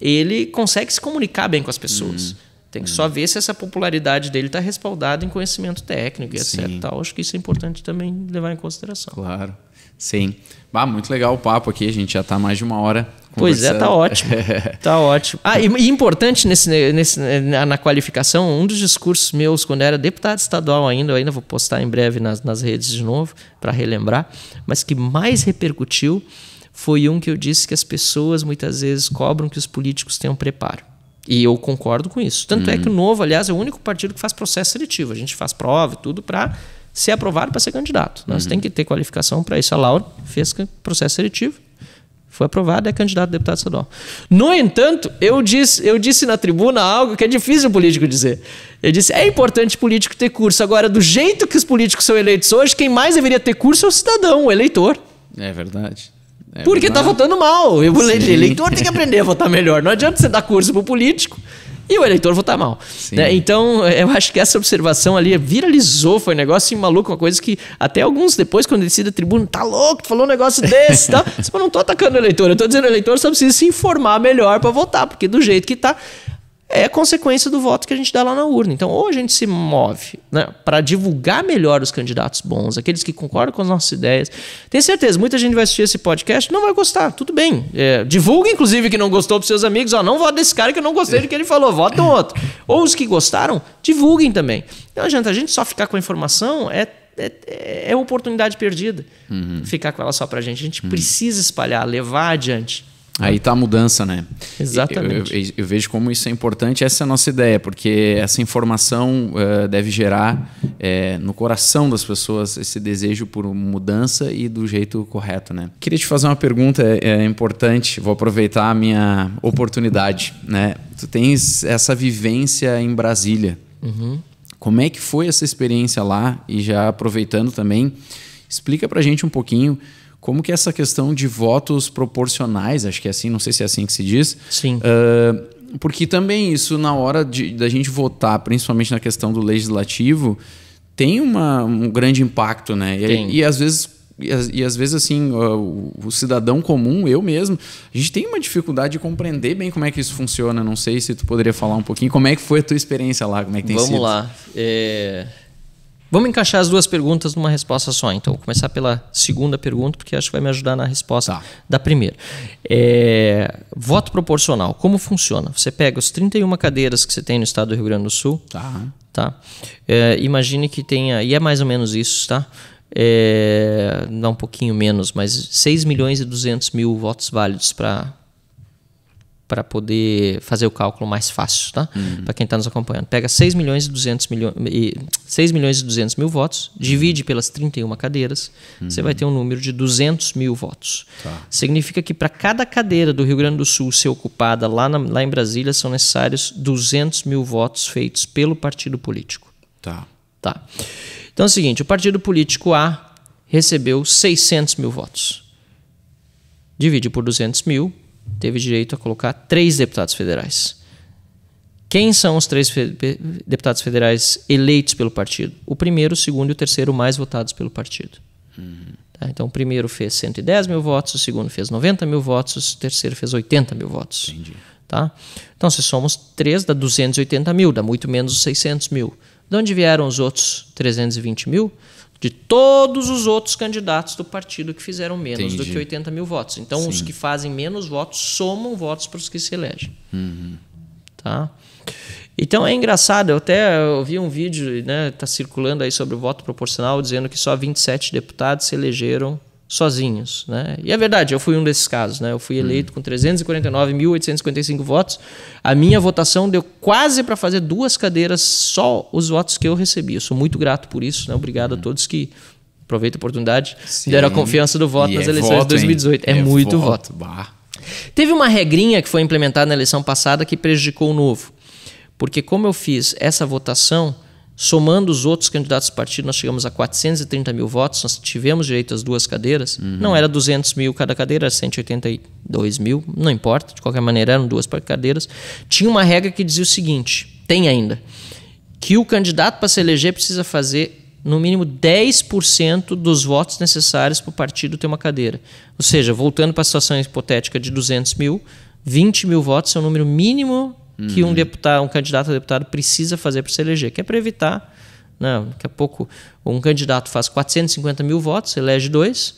ele consegue se comunicar bem com as pessoas. Uhum. Tem que uhum. só ver se essa popularidade dele está respaldada em conhecimento técnico e etc. Tal. Acho que isso é importante também levar em consideração. Claro. Sim. Bah, muito legal o papo aqui, a gente já está mais de uma hora. Pois é, tá ótimo. *laughs* tá ótimo. Ah, e, e, importante nesse, nesse, na, na, qualificação, um dos discursos meus, quando eu era deputado estadual ainda, eu ainda vou postar em breve nas, nas redes de novo, para relembrar, mas que mais repercutiu foi um que eu disse que as pessoas muitas vezes cobram que os políticos tenham preparo. E eu concordo com isso. Tanto hum. é que o uhum. Novo, aliás, é o único partido que faz processo seletivo. A gente faz prova e tudo para ser aprovado para ser candidato. Nós uhum. tem que ter qualificação para isso. A Laura fez processo seletivo, foi aprovada, é candidato a deputado estadual. No entanto, eu disse, eu disse na tribuna algo que é difícil o político dizer. Eu disse, é importante político ter curso. Agora, do jeito que os políticos são eleitos hoje, quem mais deveria ter curso é o cidadão, o eleitor. É verdade. É porque tá verdade. tá votando mal. o Sim. eleitor tem que aprender a votar melhor. Não adianta você dar curso pro político e o eleitor votar mal. Né? Então, é, eu acho que essa observação ali viralizou, foi um negócio assim, maluco, uma coisa que até alguns depois, quando decida a tribuna, tá louco, falou um negócio desse, tá? Você *laughs* tipo, eu não tô atacando o eleitor, eu tô dizendo o eleitor só precisa se informar melhor para votar, porque do jeito que tá, é consequência do voto que a gente dá lá na urna. Então, ou a gente se move né, para divulgar melhor os candidatos bons, aqueles que concordam com as nossas ideias. Tenho certeza, muita gente vai assistir esse podcast não vai gostar, tudo bem. É, divulga, inclusive, que não gostou para seus amigos. Ó, não vota desse cara que eu não gostei do que ele falou, vota um outro. Ou os que gostaram, divulguem também. Não adianta a gente só ficar com a informação, é é, é, é oportunidade perdida uhum. ficar com ela só para gente. A gente uhum. precisa espalhar, levar adiante. É. Aí tá a mudança, né? Exatamente. Eu, eu, eu, vejo como isso é importante, essa é a nossa ideia, porque essa informação uh, deve gerar eh, no coração das pessoas esse desejo por mudança e do jeito correto, né? Queria te fazer uma pergunta é, é, importante, vou aproveitar a minha oportunidade, né? Tu tens essa vivência em Brasília. Uhum. Como é que foi essa experiência lá? E já aproveitando também, explica pra gente um pouquinho como que é essa questão de votos proporcionais, acho que é assim, não sei se é assim que se diz. Sim. Uh, porque também isso, na hora de, da gente votar, principalmente na questão do legislativo, tem uma, um grande impacto, né? E, e às vezes e, às vezes assim o, cidadão comum eu mesmo a gente tem uma dificuldade de compreender bem como é que isso funciona não sei se tu poderia falar um pouquinho como é que foi a tua experiência lá como é que tem vamos sido? lá é... Vamos encaixar as duas perguntas numa resposta só. Então, vou começar pela segunda pergunta, porque acho que vai me ajudar na resposta tá. da primeira. É, voto proporcional, como funciona? Você pega as 31 cadeiras que você tem no estado do Rio Grande do Sul. Tá. tá? É, imagine que tenha, e é mais ou menos isso, tá? É, dá um pouquinho menos, mas 6 milhões e 200 mil votos válidos para para poder fazer o cálculo mais fácil, tá? Uhum. Para quem está nos acompanhando. Pega 6 milhões e 200 milhões e 6 milhões e 200 mil votos, divide pelas 31 cadeiras, uhum. você vai uhum. ter um número de 200 mil votos. Tá. Significa que para cada cadeira do Rio Grande do Sul ser ocupada lá, na, lá em Brasília são necessários 200 mil votos feitos pelo partido político. Tá. Tá. Então é o seguinte, o partido político A recebeu 600 mil votos. Divide por 200 mil, teve direito a colocar três deputados federais. Quem são os três fe deputados federais eleitos pelo partido? O primeiro, o segundo e o terceiro mais votados pelo partido. Uhum. Tá? Então, o primeiro fez 110 mil votos, o segundo fez 90 mil votos, o terceiro fez 80 mil votos. Entendi. Tá? Então, se somos três, dá 280 mil, dá muito menos os 600 mil. De onde vieram os outros 320 mil? de todos os outros candidatos do partido que fizeram menos Entendi. do que 80 mil votos. Então, Sim. os que fazem menos votos somam votos para os que se elegem. Uhum. Tá? Então é engraçado, eu até ouvi um vídeo, né, tá circulando aí sobre o voto proporcional, dizendo que só 27 deputados se elegeram sozinhos. Né? E é verdade, eu fui um desses casos. Né? Eu fui eleito hum. com 349.855 votos. A minha votação deu quase para fazer duas cadeiras só os votos que eu recebi. Eu sou muito grato por isso. Né? Obrigado hum. a todos que aproveita a oportunidade, Sim. deram a confiança do voto e nas é eleições voto, de 2018. É, é, muito voto. voto. Bah. Teve uma regrinha que foi implementada na eleição passada que prejudicou o novo. Porque como eu fiz essa votação Somando os outros candidatos do partido, nós chegamos a 430 mil votos, nós tivemos direito às duas cadeiras. Uhum. Não era 200 mil cada cadeira, era 182 mil, não importa, de qualquer maneira eram duas cadeiras. Tinha uma regra que dizia o seguinte: tem ainda, que o candidato para se eleger precisa fazer no mínimo 10% dos votos necessários para o partido ter uma cadeira. Ou seja, voltando para a situação hipotética de 200 mil, 20 mil votos é o número mínimo uhum. que um deputado, um candidato a deputado precisa fazer para se eleger, que é para evitar. Não, né, daqui a pouco um candidato faz 450 mil votos, elege dois,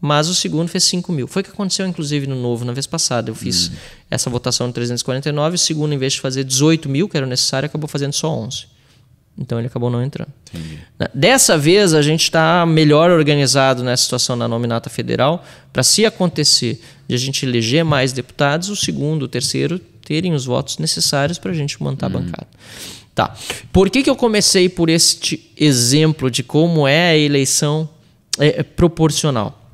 mas o segundo fez 5 mil. Foi o que aconteceu, inclusive, no Novo, na vez passada. Eu fiz uhum. essa votação de 349, o segundo, em vez de fazer 18 mil, que era necessário, acabou fazendo só 11. Então ele acabou não entrando. Entendi. Né, dessa vez a gente está melhor organizado nessa situação da nominata federal para se acontecer de a gente eleger mais deputados, o segundo, o terceiro terem os votos necessários para a gente montar a hum. bancada. Tá. Por que, que eu comecei por este exemplo de como é a eleição é, é proporcional?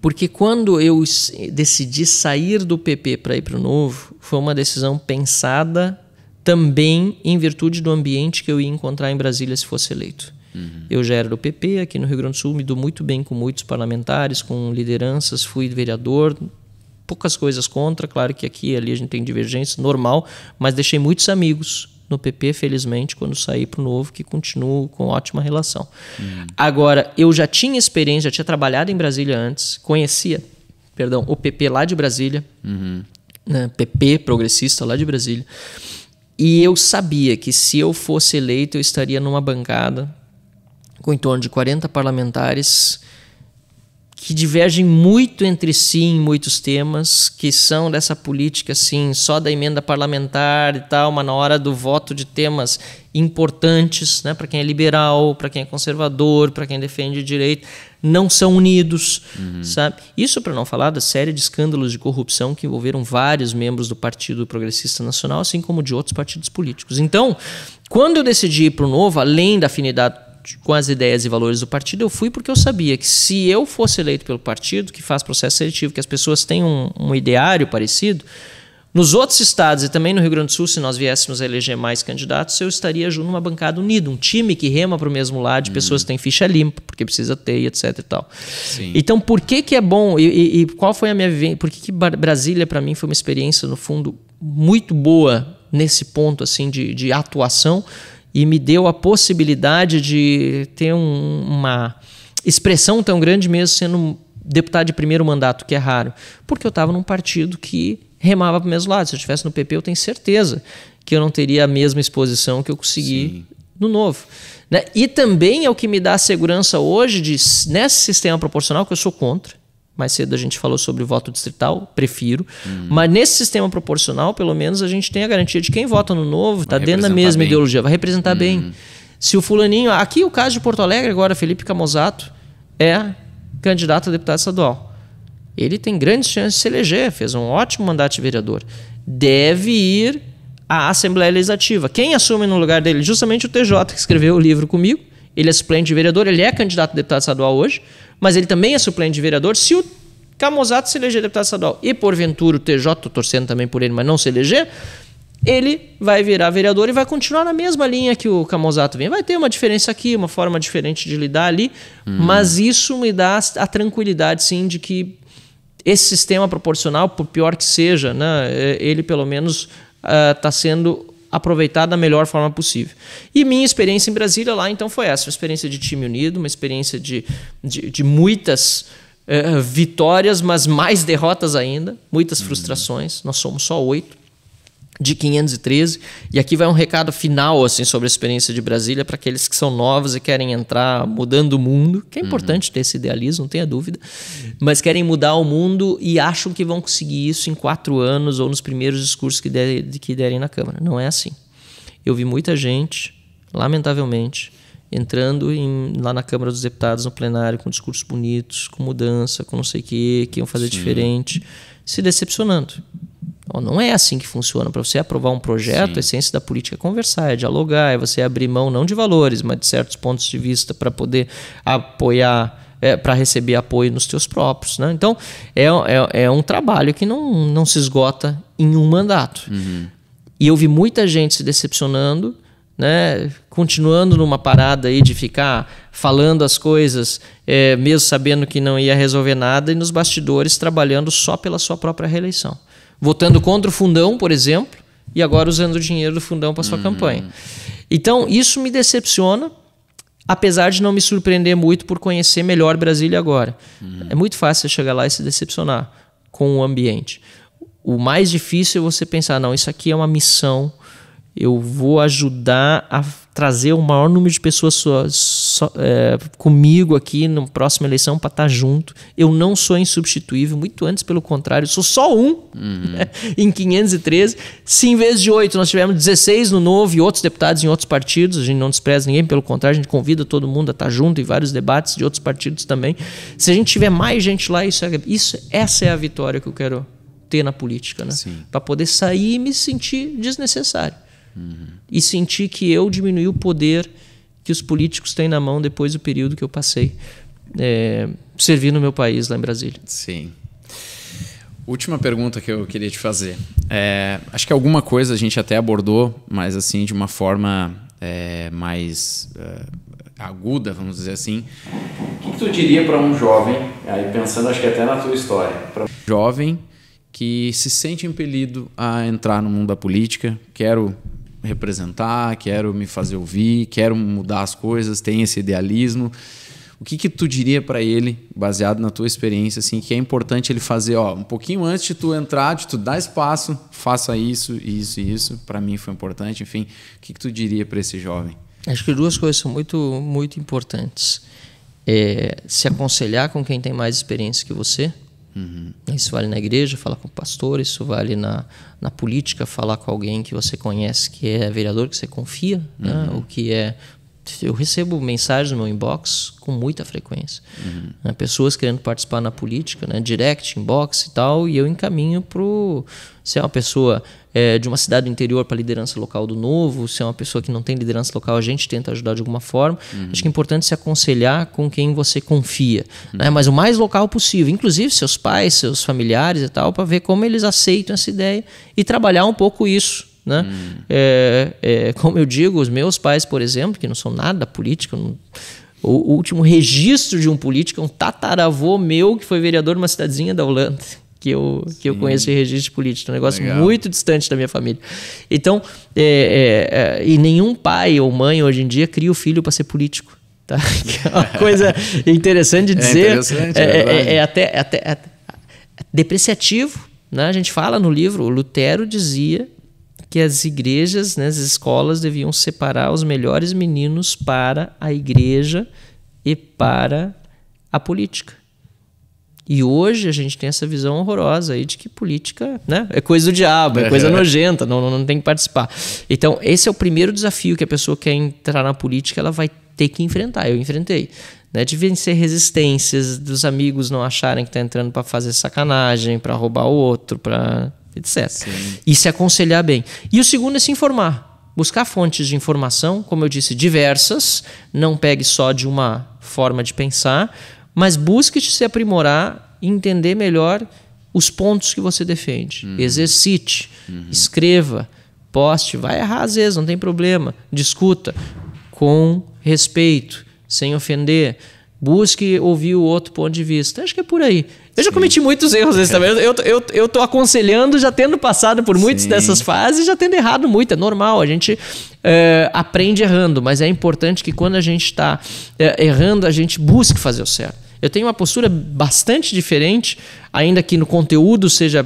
Porque quando eu decidi sair do PP para ir para o Novo, foi uma decisão pensada também em virtude do ambiente que eu ia encontrar em Brasília se fosse eleito. Uhum. Eu já era do PP aqui no Rio Grande do Sul, me dou muito bem com muitos parlamentares, com lideranças, fui vereador poucas coisas contra, claro que aqui e ali a gente tem divergência, normal, mas deixei muitos amigos no PP, felizmente, quando saí para o novo, que continuo com ótima relação. Hum. Agora, eu já tinha experiência, já tinha trabalhado em Brasília antes, conhecia, perdão, o PP lá de Brasília, uhum. né, PP progressista lá de Brasília, e eu sabia que se eu fosse eleito, eu estaria numa bancada com em torno de 40 parlamentares que divergem muito entre si em muitos temas, que são dessa política assim, só da emenda parlamentar e tal, mas na hora do voto de temas importantes, né, para quem é liberal, para quem é conservador, para quem defende direito, não são unidos, uhum. sabe? Isso para não falar da série de escândalos de corrupção que envolveram vários membros do Partido Progressista Nacional, assim como de outros partidos políticos. Então, quando eu decidi ir para o Novo, além da afinidade com as ideias e valores do partido, eu fui porque eu sabia que se eu fosse eleito pelo partido, que faz processo seletivo, que as pessoas têm um, um ideário parecido, nos outros estados e também no Rio Grande do Sul, se nós viéssemos a eleger mais candidatos, eu estaria junto numa bancada unida, um time que rema para o mesmo lado, de pessoas que têm ficha limpa, porque precisa ter, etc e tal. Sim. Então, por que que é bom e, e qual foi a minha vivência? Por que, que Brasília para mim foi uma experiência no fundo muito boa nesse ponto assim de, de atuação? e me deu a possibilidade de ter um, uma expressão tão grande mesmo sendo deputado de primeiro mandato, que é raro, porque eu estava num partido que remava para o mesmo lado. Se eu estivesse no PP, eu tenho certeza que eu não teria a mesma exposição que eu consegui Sim. no novo. Né? E também é o que me dá a segurança hoje de, nesse sistema proporcional, que eu sou contra, mais cedo a gente falou sobre voto distrital, prefiro. Hum. Mas nesse sistema proporcional, pelo menos, a gente tem a garantia de quem vota no novo, está dentro da mesma bem. ideologia, vai representar hum. bem. Se o fulaninho. Aqui o caso de Porto Alegre, agora, Felipe Camozato, é candidato a deputado estadual. Ele tem grandes chances de se eleger, fez um ótimo mandato de vereador. Deve ir à Assembleia Legislativa. Quem assume no lugar dele? Justamente o TJ, que escreveu o livro comigo. Ele é suplente de vereador, ele é candidato a deputado estadual hoje, mas ele também é suplente de vereador. Se o Camusato se eleger deputado estadual e, porventura, o TJ, torcendo também por ele, mas não se eleger, ele vai virar vereador e vai continuar na mesma linha que o Camusato vem. Vai ter uma diferença aqui, uma forma diferente de lidar ali, hum. mas isso me dá a tranquilidade, sim, de que esse sistema proporcional, por pior que seja, né, é, ele pelo menos está ah, uh, sendo aproveitar da melhor forma possível. E minha experiência em Brasília lá, então, foi essa: uma experiência de time unido, uma experiência de, de, de muitas eh, vitórias, mas mais derrotas ainda, muitas frustrações. Nós somos só oito de 513. E aqui vai um recado final assim sobre a experiência de Brasília para aqueles que são novos e querem entrar mudando o mundo, que é uhum. importante uhum. ter esse idealismo, não tenha dúvida, mas querem mudar o mundo e acham que vão conseguir isso em quatro anos ou nos primeiros discursos que, der, que derem na Câmara. Não é assim. Eu vi muita gente, lamentavelmente, entrando em, lá na Câmara dos Deputados, no plenário, com discursos bonitos, com mudança, com não sei o quê que iam fazer Sim. diferente, se decepcionando. Não é assim que funciona. Para você aprovar um projeto, Sim. a essência da política é conversar, é dialogar, é você abrir mão não de valores, mas de certos pontos de vista para poder apoiar, é, para receber apoio nos teus próprios. Né? Então, é, é, é, um trabalho que não, não se esgota em um mandato. Uhum. E eu vi muita gente se decepcionando, né? continuando numa parada aí de ficar falando as coisas, é, mesmo sabendo que não ia resolver nada, e nos bastidores trabalhando só pela sua própria reeleição votando contra o fundão, por exemplo, e agora usando o dinheiro do fundão para sua hum. campanha. Então, isso me decepciona, apesar de não me surpreender muito por conhecer melhor Brasília agora. Hum. É muito fácil você chegar lá e se decepcionar com o ambiente. O mais difícil é você pensar, não, isso aqui é uma missão, eu vou ajudar a trazer o maior número de pessoas so, é, comigo aqui na próxima eleição para estar tá junto. Eu não sou insubstituível, muito antes, pelo contrário, sou só um uhum. né? em 513. Se em vez de oito nós tivermos 16 no novo e outros deputados em outros partidos, a gente não despreza ninguém, pelo contrário, a gente convida todo mundo a estar tá junto em vários debates de outros partidos também. Se a gente tiver mais gente lá, isso, é, isso essa é a vitória que eu quero ter na política, né? Para poder sair e me sentir desnecessário. Uhum. E sentir que eu diminui o poder que os políticos têm na mão depois do período que eu passei é, servindo no meu país, lá em Brasília. Sim. Última pergunta que eu queria te fazer. É, acho que alguma coisa a gente até abordou, mas assim, de uma forma é, mais é, aguda, vamos dizer assim. O que, tu diria para um jovem, aí pensando acho que até na tua história, para um jovem que se sente impelido a entrar no mundo da política, quero representar, quero me fazer ouvir, quero mudar as coisas, tem esse idealismo. O que que tu diria para ele, baseado na tua experiência, assim, que é importante ele fazer, ó, um pouquinho antes de tu entrar, de tu dar espaço, faça isso, isso e isso. Para mim foi importante, enfim. O que que tu diria para esse jovem? Acho que duas coisas são muito muito importantes. É, se aconselhar com quem tem mais experiência que você Uhum. Isso vale na igreja, falar com o pastor, isso vale na, na política, falar com alguém que você conhece, que é vereador, que você confia, né, uhum. né? que é eu recebo mensagens no meu inbox com muita frequência. Uhum. Né? Pessoas querendo participar na política, né? direct, inbox e tal, e eu encaminho para se é uma pessoa é, de uma cidade do interior para liderança local do novo, se é uma pessoa que não tem liderança local, a gente tenta ajudar de alguma forma. Uhum. Acho que é importante se aconselhar com quem você confia, né? uhum. né? mas o mais local possível, inclusive seus pais, seus familiares e tal, para ver como eles aceitam essa ideia e trabalhar um pouco isso né? Hum. É, é, como eu digo, os meus pais, por exemplo, que não são nada político não, o último registro de um político é um tataravô meu que foi vereador de uma cidadezinha da Holanda. Que eu, que eu conheço de registro político, um negócio Legal. muito distante da minha família. Então, é, é, é e nenhum pai ou mãe hoje em dia cria o filho para ser político. Tá? *laughs* Que é uma coisa interessante de é dizer. É, interessante, é, é até, até, até depreciativo. Né? A gente fala no livro, Lutero dizia que as igrejas, né, as escolas deviam separar os melhores meninos para a igreja e para a política. E hoje a gente tem essa visão horrorosa aí de que política né, é coisa do diabo, é coisa é. nojenta, não, não tem que participar. Então, esse é o primeiro desafio que a pessoa que quer entrar na política, ela vai ter que enfrentar. Eu enfrentei. Né, de vencer resistências, dos amigos não acharem que está entrando para fazer sacanagem, para roubar o outro, para etc. Sim. E se é aconselhar bem. E o segundo é se informar. Buscar fontes de informação, como eu disse, diversas. Não pegue só de uma forma de pensar, mas busque se aprimorar e entender melhor os pontos que você defende. Uhum. Exercite, uhum. escreva, poste. Vai errar às vezes, não tem problema. Discuta com respeito, sem ofender. Busque ouvir o outro ponto de vista. Acho que é por aí. Eu Sim. já cometi muitos erros nesse é. também. Eu, eu, eu tô aconselhando, já tendo passado por muitas dessas fases, já tendo errado muito. É normal, a gente é, aprende errando, mas é importante que quando a gente está é, eh, errando, a gente busque fazer o certo. Eu tenho uma postura bastante diferente, ainda que no conteúdo seja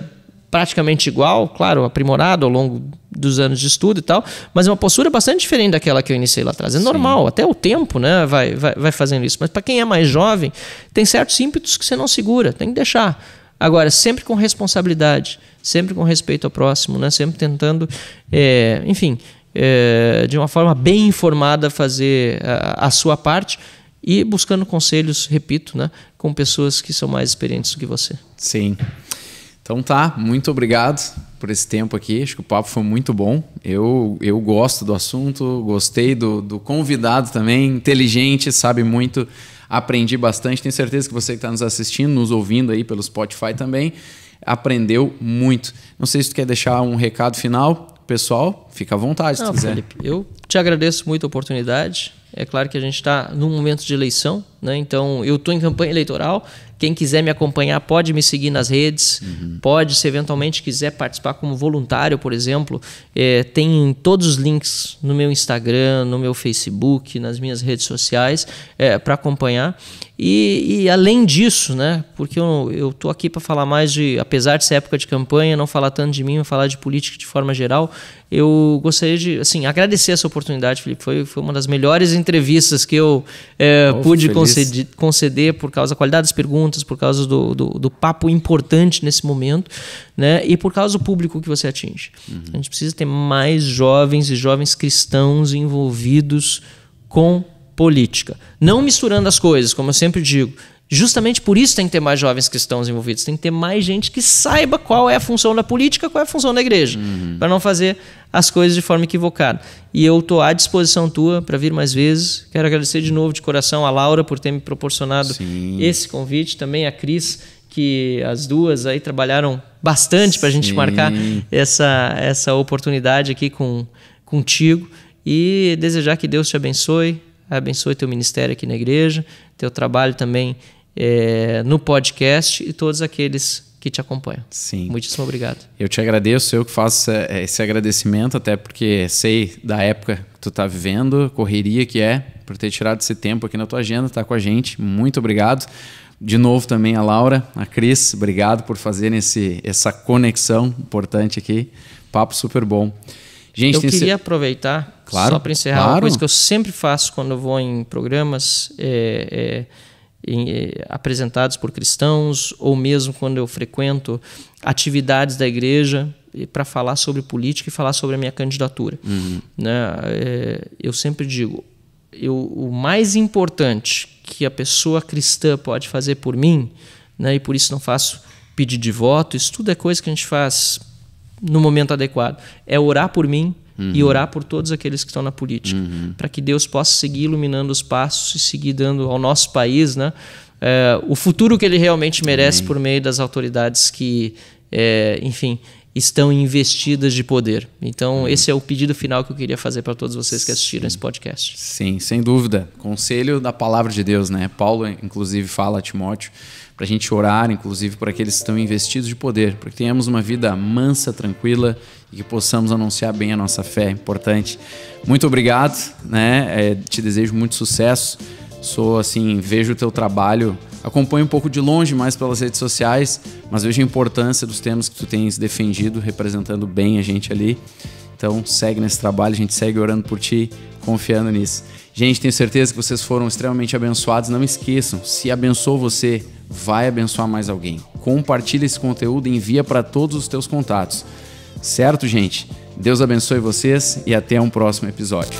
praticamente igual, claro, aprimorado ao longo dos anos de estudo e tal, mas é uma postura bastante diferente daquela que eu iniciei lá atrás. É Sim. normal, até o tempo né, vai, vai, vai fazendo isso. Mas para quem é mais jovem, tem certos ímpetos que você não segura, tem que deixar. Agora, sempre com responsabilidade, sempre com respeito ao próximo, né? sempre tentando, é, enfim, é, de uma forma bem informada fazer a, a sua parte e buscando conselhos, repito, né, com pessoas que são mais experientes do que você. Sim. Então tá, muito obrigado por esse tempo aqui. Acho que o papo foi muito bom. Eu, eu gosto do assunto, gostei do, do convidado também, inteligente, sabe muito, aprendi bastante. Tenho certeza que você que está nos assistindo, nos ouvindo aí pelo Spotify também, aprendeu muito. Não sei se tu quer deixar um recado final, pessoal, fica à vontade se Não, quiser. Felipe, eu te agradeço muito a oportunidade. É claro que a gente está num momento de eleição, né? então eu estou em campanha eleitoral, quem quiser me acompanhar pode me seguir nas redes, uhum. pode, se eventualmente quiser participar como voluntário, por exemplo, é, tem todos os links no meu Instagram, no meu Facebook, nas minhas redes sociais é, para acompanhar. E, e, além disso, né, porque eu estou aqui para falar mais de, apesar de ser época de campanha, não falar tanto de mim, falar de política de forma geral, eu gostaria de assim, agradecer essa oportunidade, Felipe. Foi, foi uma das melhores entrevistas que eu é, pude conceder, conceder, por causa da qualidade das perguntas, por causa do, do, do, papo importante nesse momento né, e por causa do público que você atinge. Uhum. A gente precisa ter mais jovens e jovens cristãos envolvidos com política. Não misturando as coisas, como eu sempre digo. Justamente por isso tem que ter mais jovens cristãos envolvidos, tem que ter mais gente que saiba qual é a função da política, qual é a função da igreja, uhum. para não fazer as coisas de forma equivocada. E eu estou à disposição tua para vir mais vezes. Quero agradecer de novo de coração a Laura por ter me proporcionado Sim. esse convite, também a Cris, que as duas aí trabalharam bastante para a gente marcar essa, essa oportunidade aqui com, contigo. E desejar que Deus te abençoe, abençoe teu ministério aqui na igreja, teu trabalho também é, no podcast e todos aqueles que te acompanham. Sim. Muitíssimo obrigado. Eu te agradeço, eu que faço esse agradecimento, até porque sei da época que tu está vivendo, correria que é, por ter tirado esse tempo aqui na tua agenda, estar tá com a gente. Muito obrigado. De novo também a Laura, a Cris, obrigado por fazerem esse, essa conexão importante aqui. Papo super bom. Gente, eu queria se... aproveitar Claro, Só para encerrar, claro. uma coisa que eu sempre faço quando eu vou em programas é, é, em, é, apresentados por cristãos, ou mesmo quando eu frequento atividades da igreja para falar sobre política e falar sobre a minha candidatura. Uhum. Né? É, eu sempre digo: eu, o mais importante que a pessoa cristã pode fazer por mim, né, e por isso não faço pedido de voto, isso tudo é coisa que a gente faz no momento adequado, é orar por mim uhum. e orar por todos aqueles que estão na política, uhum. para que Deus possa seguir iluminando os passos e seguir dando ao nosso país né, é, o futuro que ele realmente merece por meio das autoridades que, é, enfim, estão investidas de poder. Então, hum. esse é o pedido final que eu queria fazer para todos vocês que assistiram Sim. esse podcast. Sim, sem dúvida. Conselho da palavra de Deus, né? Paulo, inclusive, fala a Timóteo para a gente orar, inclusive, por aqueles que estão investidos de poder, para que tenhamos uma vida mansa, tranquila e que possamos anunciar bem a nossa fé. Importante. Muito obrigado, né? É, te desejo muito sucesso Sou assim, vejo o teu trabalho, acompanho um pouco de longe mais pelas redes sociais, mas vejo a importância dos temas que tu tens defendido, representando bem a gente ali. Então segue nesse trabalho, a gente segue orando por ti, confiando nisso. Gente, tenho certeza que vocês foram extremamente abençoados. Não esqueçam, se abençoou você, vai abençoar mais alguém. Compartilha esse conteúdo, envia para todos os teus contatos. Certo, gente? Deus abençoe vocês e até um próximo episódio.